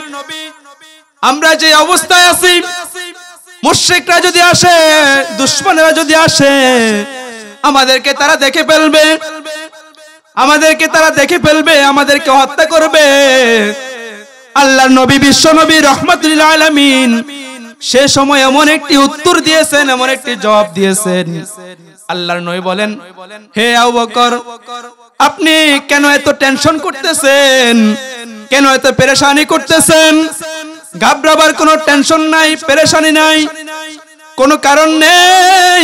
আমরা যে অবস্থায় আছি মুশরিকরা যদি আসে দুশমনেরা যদি আসে আমাদেরকে তারা দেখে ফেলবে আমাদেরকে তারা দেখে ফেলবে আমাদেরকে হত্যা করবে আল্লাহ নবী বিশ্ব নবী রহমতুল আলমিন সে সময় এমন একটি উত্তর দিয়েছেন এমন একটি জবাব দিয়েছেন আল্লাহর নই বলেন হে আবকর আপনি কেন এত টেনশন করতেছেন কেন এত পেরেশানি করতেছেন ঘাবড়াবার কোনো টেনশন নাই পেরেশানি নাই কোনো কারণ নেই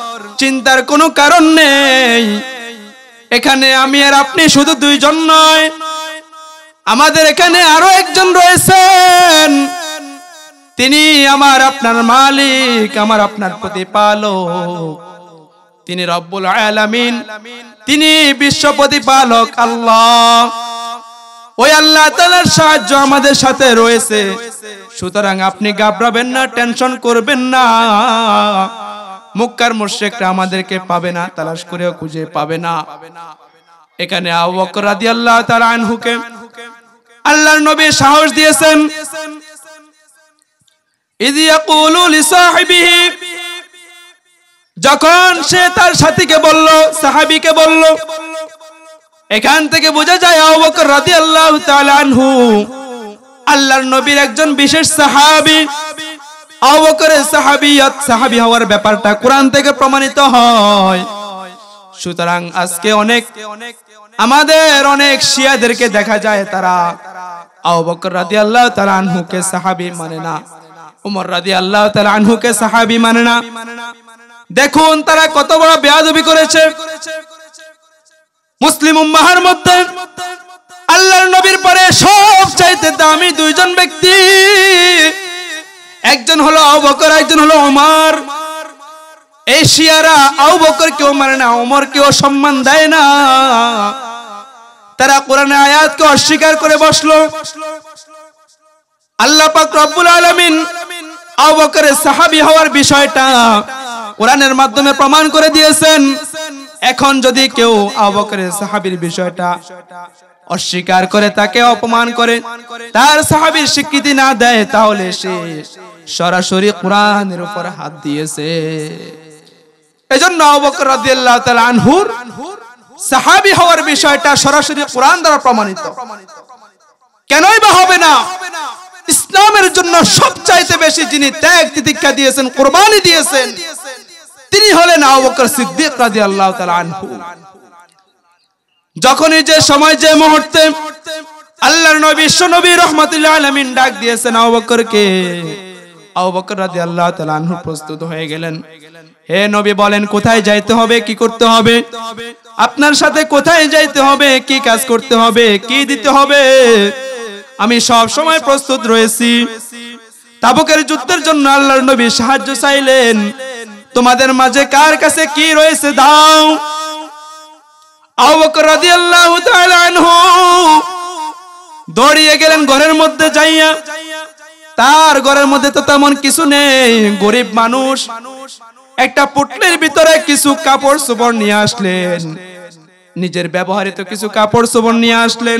চিন্তার কোনো কারণ নেই এখানে আমি আর আপনি শুধু দুইজন নয় আমাদের এখানে আরো একজন রয়েছেন তিনি আমার আপনার মালিক আমার আপনার প্রতিপালক তিনি রব্বুল আলামিন তিনি বিশ্ব প্রতিপালক আল্লাহ ওই আল্লাহ তালার সাহায্য আমাদের সাথে রয়েছে সুতরাং আপনি গাবরাবেন না টেনশন করবেন না মুক্কার মুর্শেকরা আমাদেরকে পাবে না তালাশ করেও খুঁজে পাবে না এখানে আল্লাহর নবী সাহস দিয়েছেন যখন সে তার সাথীকে বলল সাহাবিকে বলল এখান থেকে বোঝা যায় আবু রাদিয়াল্লাহু তাআলা আনহু আল্লাহর নবীর একজন বিশেষ সাহাবী আবকরের সাহাবিয়াত সাহাবি হওয়ার ব্যাপারটা কোরআন থেকে প্রমাণিত হয় সুতরাং আজকে অনেক আমাদের অনেক শিয়াদেরকে দেখা যায় তারা আল্লাহ রাদি আল্লাহ সাহাবি মানে না দেখুন তারা কত বড় বেয়াদবি করেছে মুসলিম উম্মাহার মধ্যে আল্লাহর নবীর পরে সব চাইতে দামি দুইজন ব্যক্তি একজন হলো অবকর একজন হলো ওমার এশিয়ারা শিয়ারা আউ বকর কেউ মানে না অমর কেউ সম্মান দেয় না তারা কোরআনে আয়াতকে অস্বীকার করে বসলো আল্লাহ পাক রব্বুল আলামিন আউ বকরের সাহাবী হওয়ার বিষয়টা কোরআনের মাধ্যমে প্রমাণ করে দিয়েছেন এখন যদি কেউ আবু বকরের সাহাবীর বিষয়টা অস্বীকার করে তাকে অপমান করে তার সাহাবীর স্বীকৃতি না দেয় তাহলে সে সরাসরি কোরআনের উপর হাত দিয়েছে এজন্য অবকর রাদিয়াল্লাহু তাআলা আনহুর সাহাবী হওয়ার বিষয়টা সরাসরি কোরআন দ্বারা প্রমাণিত কেনই বা হবে না ইসলামের জন্য সবচাইতে বেশি যিনি ত্যাগ তিতিক্ষা দিয়েছেন কুরবানি দিয়েছেন তিনি হলেন আবুবকর সিদ্দিক রাদিয়াল্লাহু তাআলা আনহু যখনই যে সময় যে মুহূর্তে আল্লাহর নবী বিশ্বনবী রহমাতুল্লাহ আলামিন ডাক দিয়েছেন আবু কে আবকরাদি আল্লাহ তালানহু প্রস্তুত হয়ে গেলেন হে নবী বলেন কোথায় যাইতে হবে কি করতে হবে আপনার সাথে কোথায় যাইতে হবে কি কাজ করতে হবে কি দিতে হবে আমি সব সময় প্রস্তুত রয়েছি তাবুকের যুদ্ধের জন্য আল্লাহর নবী সাহায্য চাইলেন তোমাদের মাঝে কার কাছে কি রয়েছে দাও দৌড়িয়ে গেলেন ঘরের মধ্যে যাইয়া তার ঘরের মধ্যে তো তেমন কিছু নেই গরিব মানুষ একটা পুটলির ভিতরে কিছু কাপড় সুবর নিয়ে আসলেন নিজের ব্যবহারে তো কিছু কাপড় সুবর নিয়ে আসলেন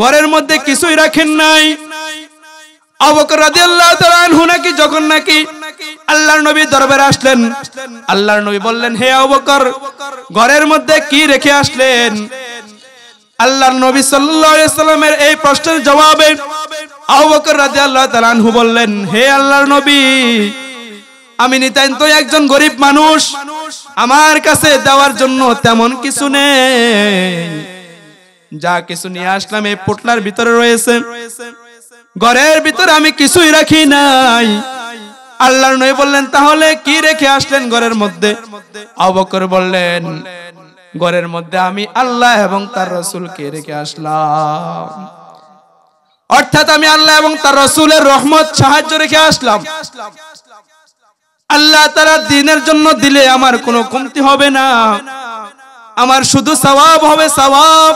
ঘরের মধ্যে কিছুই রাখেন নাই আসলেন আল্লাহর নবী বললেন হে অবকর ঘরের মধ্যে কি রেখে আসলেন আল্লাহর নবী সাল্লাল্লাহু আলাইহি সাল্লামের এই প্রশ্নের জবাবে আবু বকর রাদিয়াল্লাহু তাআলা আনহু বললেন হে আল্লাহর নবী আমি নিতান্ত একজন গরিব মানুষ আমার কাছে দেওয়ার জন্য তেমন কিছু নেই যা কিছু নিয়ে আসলাম এই পোটলার ভিতরে রয়েছে ঘরের ভিতরে আমি কিছুই রাখি নাই আল্লাহর নবী বললেন তাহলে কি রেখে আসলেন ঘরের মধ্যে আবু বকর বললেন ঘরের মধ্যে আমি আল্লাহ এবং তার রসুলকে রেখে আসলাম অর্থাৎ আমি আল্লাহ এবং তার রসুলের রহমত সাহায্য রেখে আসলাম আল্লাহ তারা দিনের জন্য দিলে আমার কোনো কমতি হবে না আমার শুধু সবাব হবে সবাব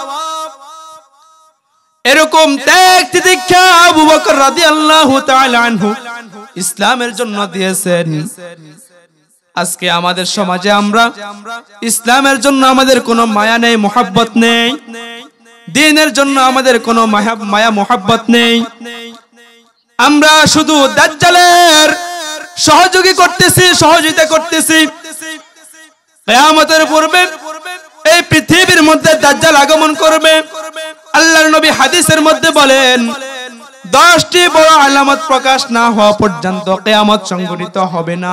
এরকম ইসলামের জন্য দিয়েছেন আজকে আমাদের সমাজে আমরা ইসলামের জন্য আমাদের কোনো মায়া নেই মোহাব্বত নেই দিনের জন্য আমাদের কোনো মায়া মোহাব্বত নেই আমরা শুধু দাজ্জালের সহযোগী করতেছি সহযোগিতা করতেছি কেয়ামতের পূর্বে এই পৃথিবীর মধ্যে দাজ্জাল আগমন করবে আল্লাহর নবী হাদিসের মধ্যে বলেন দশটি বড় আলামত প্রকাশ না হওয়া পর্যন্ত কেয়ামত সংগঠিত হবে না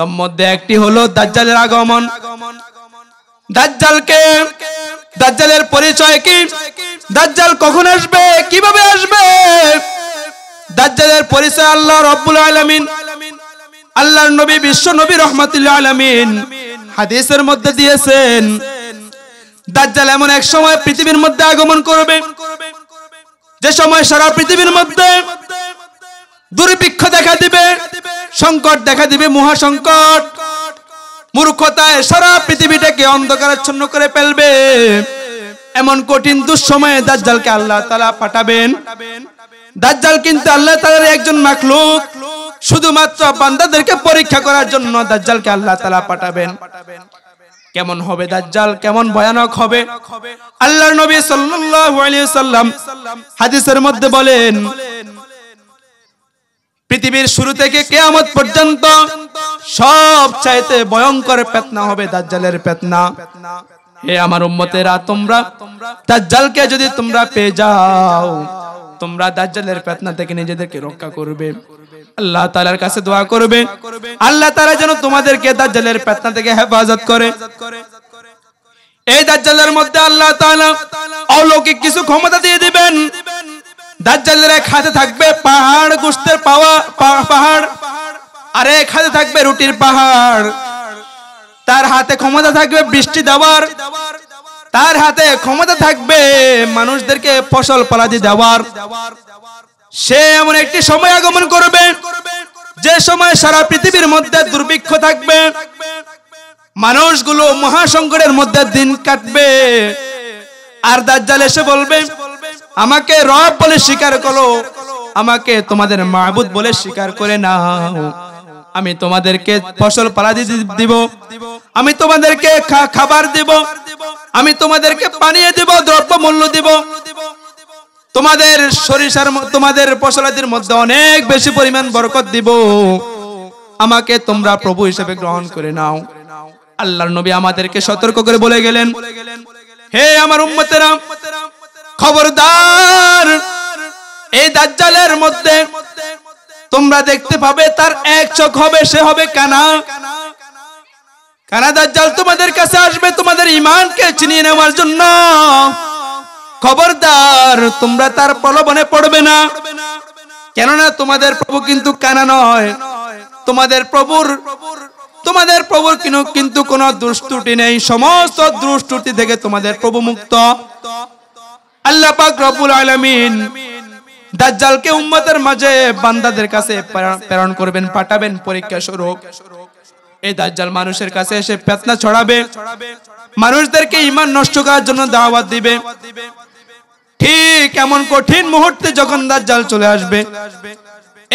তন্মধ্যে একটি হলো দাজ্জালের আগমন দাজ্জালকে দাজ্জালের পরিচয় কি দাজ্জাল কখন আসবে কিভাবে আসবে দাজ্জালের পরিচয় আল্লাহ রব্বুল আলামিন আল্লাহর নবী বিশ্ব নবী রহমাতুল্লাহ আলামিন হাদিসের মধ্যে দিয়েছেন দাজ্জাল এমন এক সময় পৃথিবীর মধ্যে আগমন করবে যে সময় সারা পৃথিবীর মধ্যে দুর্ভিক্ষ দেখা দিবে সংকট দেখা দিবে মহাসংকট মূর্খতায় সারা পৃথিবীটাকে অন্ধকারাচ্ছন্ন করে ফেলবে এমন কঠিন দুঃসময়ে দাজ্জালকে আল্লাহ তালা পাঠাবেন দাজ্জাল কিন্তু আল্লাহ তালার একজন মাখলুক শুধুমাত্র বান্দাদেরকে পরীক্ষা করার জন্য দাজ্জালকে আল্লাহ তালা পাঠাবেন কেমন হবে দাজ্জাল কেমন ভয়ানক হবে আল্লাহর নবী সাল্লাল্লাহু আলাইহি সাল্লাম হাদিসের মধ্যে বলেন পৃথিবীর শুরু থেকে কেয়ামত পর্যন্ত সব চাইতে ভয়ঙ্কর পেতনা হবে দাজ্জালের পেতনা হে আমার উম্মতেরা তোমরা দাজ্জালকে যদি তোমরা পেয়ে যাও তোমরা দাজ্জালের পেতনা থেকে নিজেদেরকে রক্ষা করবে আল্লাহ তাআলার কাছে দোয়া করবে আল্লাহ তাআলা যেন তোমাদেরকে দাজ্জালের পেতনা থেকে হেফাজত করে এই দাজ্জালের মধ্যে আল্লাহ তাআলা অলৌকিক কিছু ক্ষমতা দিয়ে দিবেন এক খাতে থাকবে পাহাড় গোস্তের পাওয়া পাহাড় আর এক হাতে থাকবে রুটির পাহাড় তার হাতে ক্ষমতা থাকবে বৃষ্টি দেওয়ার তার হাতে ক্ষমতা থাকবে মানুষদেরকে ফসল পালাদি দেওয়ার সে এমন একটি সময় আগমন করবে যে সময় সারা পৃথিবীর মধ্যে দুর্ভিক্ষ থাকবে মানুষগুলো মহাসংকটের মধ্যে দিন কাটবে আর দাজ্জাল এসে বলবে আমাকে রব বলে স্বীকার করো আমাকে তোমাদের মাহবুদ বলে স্বীকার করে না আমি তোমাদেরকে ফসল পালা দিব আমি তোমাদেরকে খাবার দিব আমি তোমাদেরকে পানিয়ে দিব দ্রব্য মূল্য দিব তোমাদের সরিষার তোমাদের ফসলাদির মধ্যে অনেক বেশি পরিমাণ বরকত দিব আমাকে তোমরা প্রভু হিসেবে গ্রহণ করে নাও আল্লাহর নবী আমাদেরকে সতর্ক করে বলে গেলেন হে আমার উম্মতেরা খবরদার এই দাজ্জালের মধ্যে তোমরা দেখতে পাবে তার এক চোখ হবে সে হবে কানা কানা দাজ্জাল তোমাদের কাছে আসবে তোমাদের ইমানকে চিনিয়ে নেওয়ার জন্য খবরদার তোমরা তার প্রলোভনে পড়বে না কেননা তোমাদের প্রভু কিন্তু কানা নয় তোমাদের প্রভুর তোমাদের প্রভুর কিন্তু কোন দুষ্টুটি নেই সমস্ত দুষ্টুটি থেকে তোমাদের প্রভু মুক্ত আল্লাহ পাক রব্বুল আলামিন দাজ্জালকে উম্মতের মাঝে বান্দাদের কাছে প্রেরণ করবেন পাঠাবেন পরীক্ষা স্বরূপ এই দাজ্জাল মানুষের কাছে এসে পেতনা ছড়াবে মানুষদেরকে ঈমান নষ্ট করার জন্য দাওয়াত দিবে ঠিক এমন কঠিন মুহূর্তে যখন দাজ্জাল চলে আসবে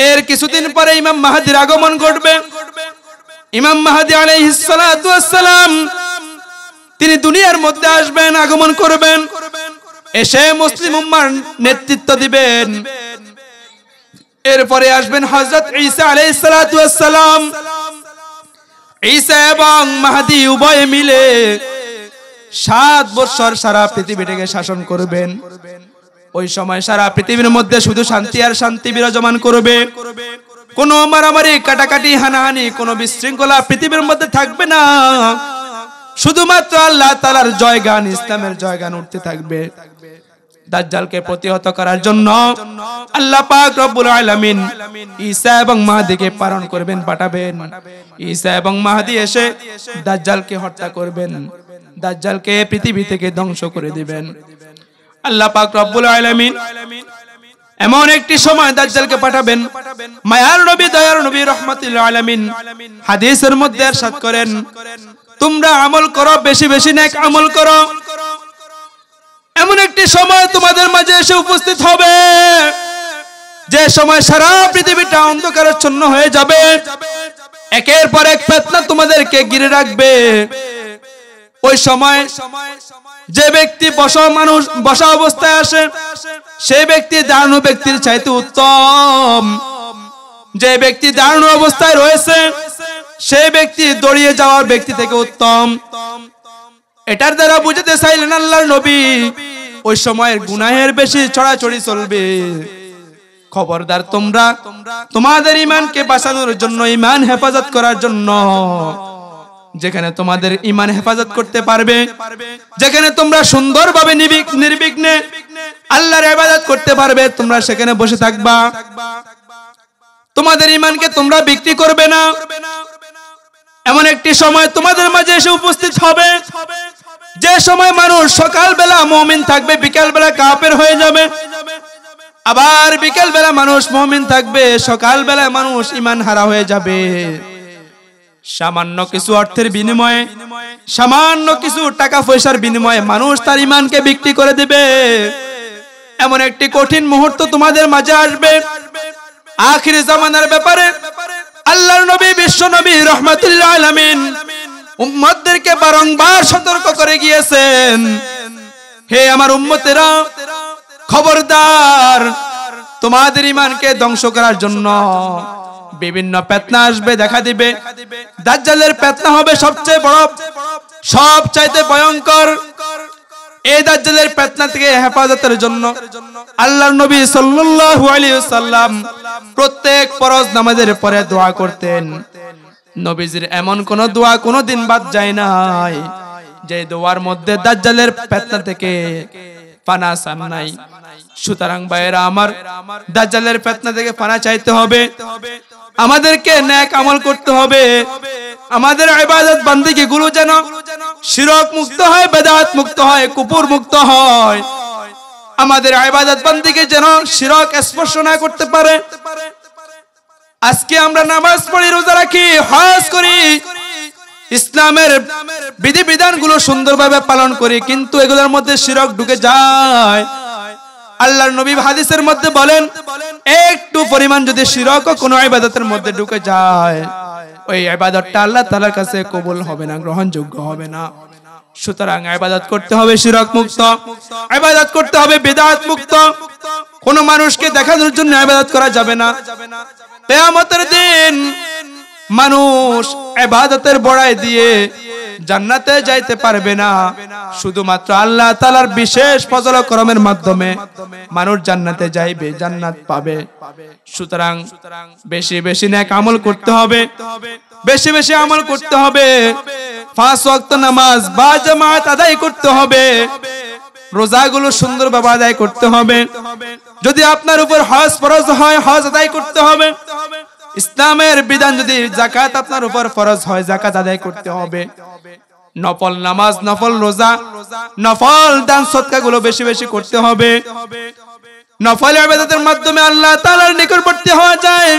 এর কিছুদিন পরে ইমাম মাহাদির আগমন ঘটবে ইমাম মাহাদি আলাইহিস সালাতু ওয়াস সালাম তিনি দুনিয়ার মধ্যে আসবেন আগমন করবেন এসে মুসলিম উম্মার নেতৃত্ব দিবেন এরপরে আসবেন হজরত ঈসা আলাইসালাম ঈসা এবং মাহাদি উভয়ে মিলে সাত বছর সারা পৃথিবীটাকে শাসন করবেন ওই সময় সারা পৃথিবীর মধ্যে শুধু শান্তি আর শান্তি বিরাজমান করবে কোনো মারামারি কাটাকাটি হানাহানি কোনো বিশৃঙ্খলা পৃথিবীর মধ্যে থাকবে না শুধুমাত্র আল্লাহ তালার জয়গান ইসলামের জয়গান উঠতে থাকবে দাজ্জালকে প্রতিহত করার জন্য আল্লাহ পাক রব্বুল আলামিন ঈসা এবং মাহদিকে পালন করবেন পাঠাবেন ঈসা এবং মাহদি এসে দাজ্জালকে হত্যা করবেন দাজ্জালকে পৃথিবী থেকে ধ্বংস করে দিবেন আল্লাহ পাক রব্বুল আলামিন এমন একটি সময় দাজ্জালকে পাঠাবেন মায়ার নবী দয়ার নবী রহমাতুল আলামিন হাদিসের মধ্যে ارشاد করেন তোমরা আমল করো বেশি বেশি নেক আমল করো এমন একটি সময় তোমাদের মাঝে এসে উপস্থিত হবে যে সময় সারা পৃথিবীটা ছন্ন হয়ে যাবে একের পর এক ফেতনা তোমাদেরকে গিরে রাখবে ওই সময় যে ব্যক্তি বসা মানুষ বসা অবস্থায় আসে সেই ব্যক্তি দাঁড়ানো ব্যক্তির চাইতে উত্তম যে ব্যক্তি দাঁড়ানো অবস্থায় রয়েছে সেই ব্যক্তি দড়িয়ে যাওয়ার ব্যক্তি থেকে উত্তম এটার দ্বারা বুঝতে চাইলেন আল্লাহর নবী ওই সময়ের গুনাহের বেশি ছড়াছড়ি চলবে খবরদার তোমরা তোমাদের ইমানকে বাঁচানোর জন্য ইমান হেফাজত করার জন্য যেখানে তোমাদের ইমান হেফাজত করতে পারবে যেখানে তোমরা সুন্দরভাবে নির্বিঘ্নে আল্লাহর হেফাজত করতে পারবে তোমরা সেখানে বসে থাকবা তোমাদের ইমানকে তোমরা বিক্রি করবে না এমন একটি সময় তোমাদের মাঝে এসে উপস্থিত হবে যে সময় মানুষ সকাল বেলা মমিন থাকবে বেলা কাপের হয়ে যাবে আবার বেলা মানুষ মমিন থাকবে সকাল বেলা মানুষ ইমান হারা হয়ে যাবে সামান্য কিছু অর্থের বিনিময়ে সামান্য কিছু টাকা পয়সার বিনিময়ে মানুষ তার ইমানকে বিক্রি করে দিবে এমন একটি কঠিন মুহূর্ত তোমাদের মাঝে আসবে আখির জামানার ব্যাপারে আল্লাহর নবী বিশ্ব নবী রহমাতুল্লাহ আলামিন উম্মতদেরকে বারংবার সতর্ক করে গিয়েছেন হে আমার উম্মতেরা খবরদার তোমাদের ইমানকে ধ্বংস করার জন্য বিভিন্ন পেতনা আসবে দেখা দিবে দাজ্জালের পেতনা হবে সবচেয়ে বড় সবচাইতে ভয়ঙ্কর এই দাজ্জালের পেতনা থেকে হেফাজতের জন্য আল্লাহর নবী সাল্লাল্লাহু আলাইহি সাল্লাম প্রত্যেক ফরজ নামাজের পরে দোয়া করতেন নবীজির এমন কোন দোয়া কোনো দিন বাদ যায় নাই যে দোয়ার মধ্যে দাজ্জালের পেতনা থেকে পানা সান নাই সুতরাং বাইরা আমার দাজ্জালের পেতনা থেকে পানা চাইতে হবে আমাদেরকে ন্যাক আমল করতে হবে আমাদের ইবাদত বান্দিকে গুলো যেন শিরক মুক্ত হয় বেদাত মুক্ত হয় কুপুর মুক্ত হয় আমাদের ইবাদত বান্দিকে যেন শিরক স্পর্শ না করতে পারে আজকে আমরা নামাজ পড়ি রোজা রাখি হজ করি ইসলামের বিধি বিধান বিধিবিধানগুলো সুন্দরভাবে পালন করি কিন্তু এগুলোর মধ্যে শিরক ঢুকে যায় আল্লাহর নবী হাদিসের মধ্যে বলেন একটু পরিমাণ যদি শিরক কোনো ইবাদতের মধ্যে ঢুকে যায় ওই ইবাদতটা আল্লাহ তাআলার কাছে কবুল হবে না গ্রহণযোগ্য হবে না সুতরাং ইবাদত করতে হবে শিরক মুক্ত ইবাদত করতে হবে বেদাত মুক্ত কোন মানুষকে দেখানোর জন্য ইবাদত করা যাবে না কেয়ামতের দিন মানুষ এবাদতের বড়াই দিয়ে জান্নাতে যাইতে পারবে না শুধুমাত্র আল্লাহ তালার বিশেষ ফজল করমের মাধ্যমে মানুষ জান্নাতে যাইবে জান্নাত পাবে সুতরাং বেশি বেশি ন্যাক আমল করতে হবে বেশি বেশি আমল করতে হবে ফাঁস নামাজ বা জামাত আদায় করতে হবে রোজাগুলো সুন্দরভাবে আদায় করতে হবে যদি আপনার উপর হজ ফরজ হয় হজ আদায় করতে হবে ইসলামের বিধান যদি জাকাত আপনার উপর ফরজ হয় জাকাত আদায় করতে হবে নফল নামাজ নফল রোজা নফল দান সৎকা গুলো বেশি বেশি করতে হবে নফল আবেদনের মাধ্যমে আল্লাহ তালার নিকটবর্তী হওয়া যায়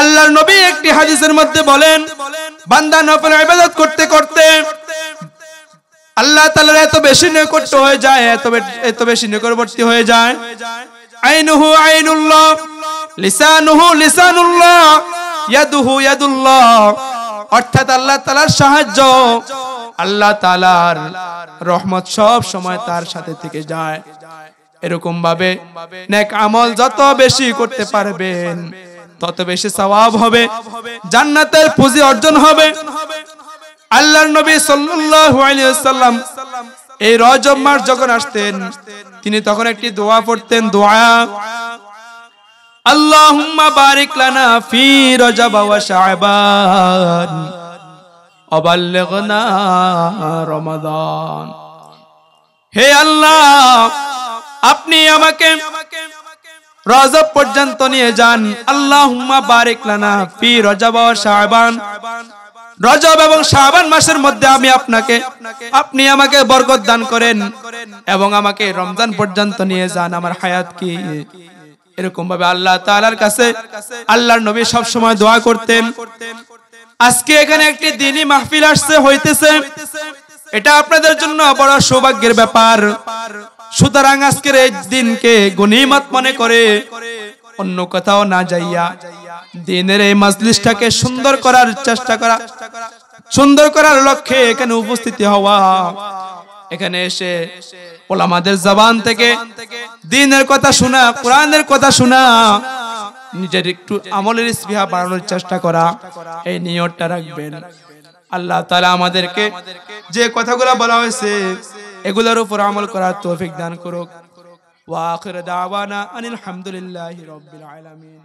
আল্লাহর নবী একটি হাদিসের মধ্যে বলেন বান্দা নফল আবেদত করতে করতে আল্লাহ তালার এত বেশি নৈকট্য হয়ে যায় এত এত বেশি নিকটবর্তী হয়ে যায় আইনুহু আইনুল্লাহ লিসানুহু লিসানুল্লাহ ইয়াদুহু ইয়াদুল্লাহ অর্থাৎ আল্লাহ তালার সাহায্য আল্লাহ তালার রহমত সব সময় তার সাথে থেকে যায় এরকম ভাবে নেক আমল যত বেশি করতে পারবেন তত বেশি সওয়াব হবে জান্নাতের পুঁজি অর্জন হবে আল্লাহর নবী সাল্লাল্লাহু আলাইহি ওয়াসাল্লাম এই রজব মাস যখন আসতেন তিনি তখন একটি দোয়া পড়তেন দোয়া আল্লাহুম্মা বারিক লানা ফি রজব ওয়া শাবান অবাল্লিগনা রমাদান হে আল্লাহ আপনি আমাকে রজব পর্যন্ত নিয়ে যান আল্লাহুম্মা বারিক লানা ফি রজব ওয়া শাবান রজব এবং শাহবান মাসের মধ্যে আমি আপনাকে আপনি আমাকে বরকত দান করেন এবং আমাকে রমজান পর্যন্ত নিয়ে যান আমার হায়াত কি এরকম ভাবে আল্লাহ তালার কাছে আল্লাহর নবী সব সময় দোয়া করতেন আজকে এখানে একটি দিনই মাহফিল আসছে হইতেছে এটা আপনাদের জন্য বড় সৌভাগ্যের ব্যাপার সুতরাং আজকের এই দিনকে গণিমত মনে করে অন্য কোথাও না যাইয়া দিনের এই মাজলিসটাকে সুন্দর করার চেষ্টা করা সুন্দর করার লক্ষ্যে এখানে উপস্থিতি হওয়া এখানে এসে ওলামাদের জবান থেকে দিনের কথা শোনা কোরআনের কথা শোনা নিজের একটু আমলের স্পৃহা বাড়ানোর চেষ্টা করা এই নিয়তটা রাখবেন আল্লাহ তালা আমাদেরকে যে কথাগুলো বলা হয়েছে এগুলোর উপর আমল করার তৌফিক দান করুক ওয়া আখির দাওয়ানা আনিল হামদুলিল্লাহি রাব্বিল আলামিন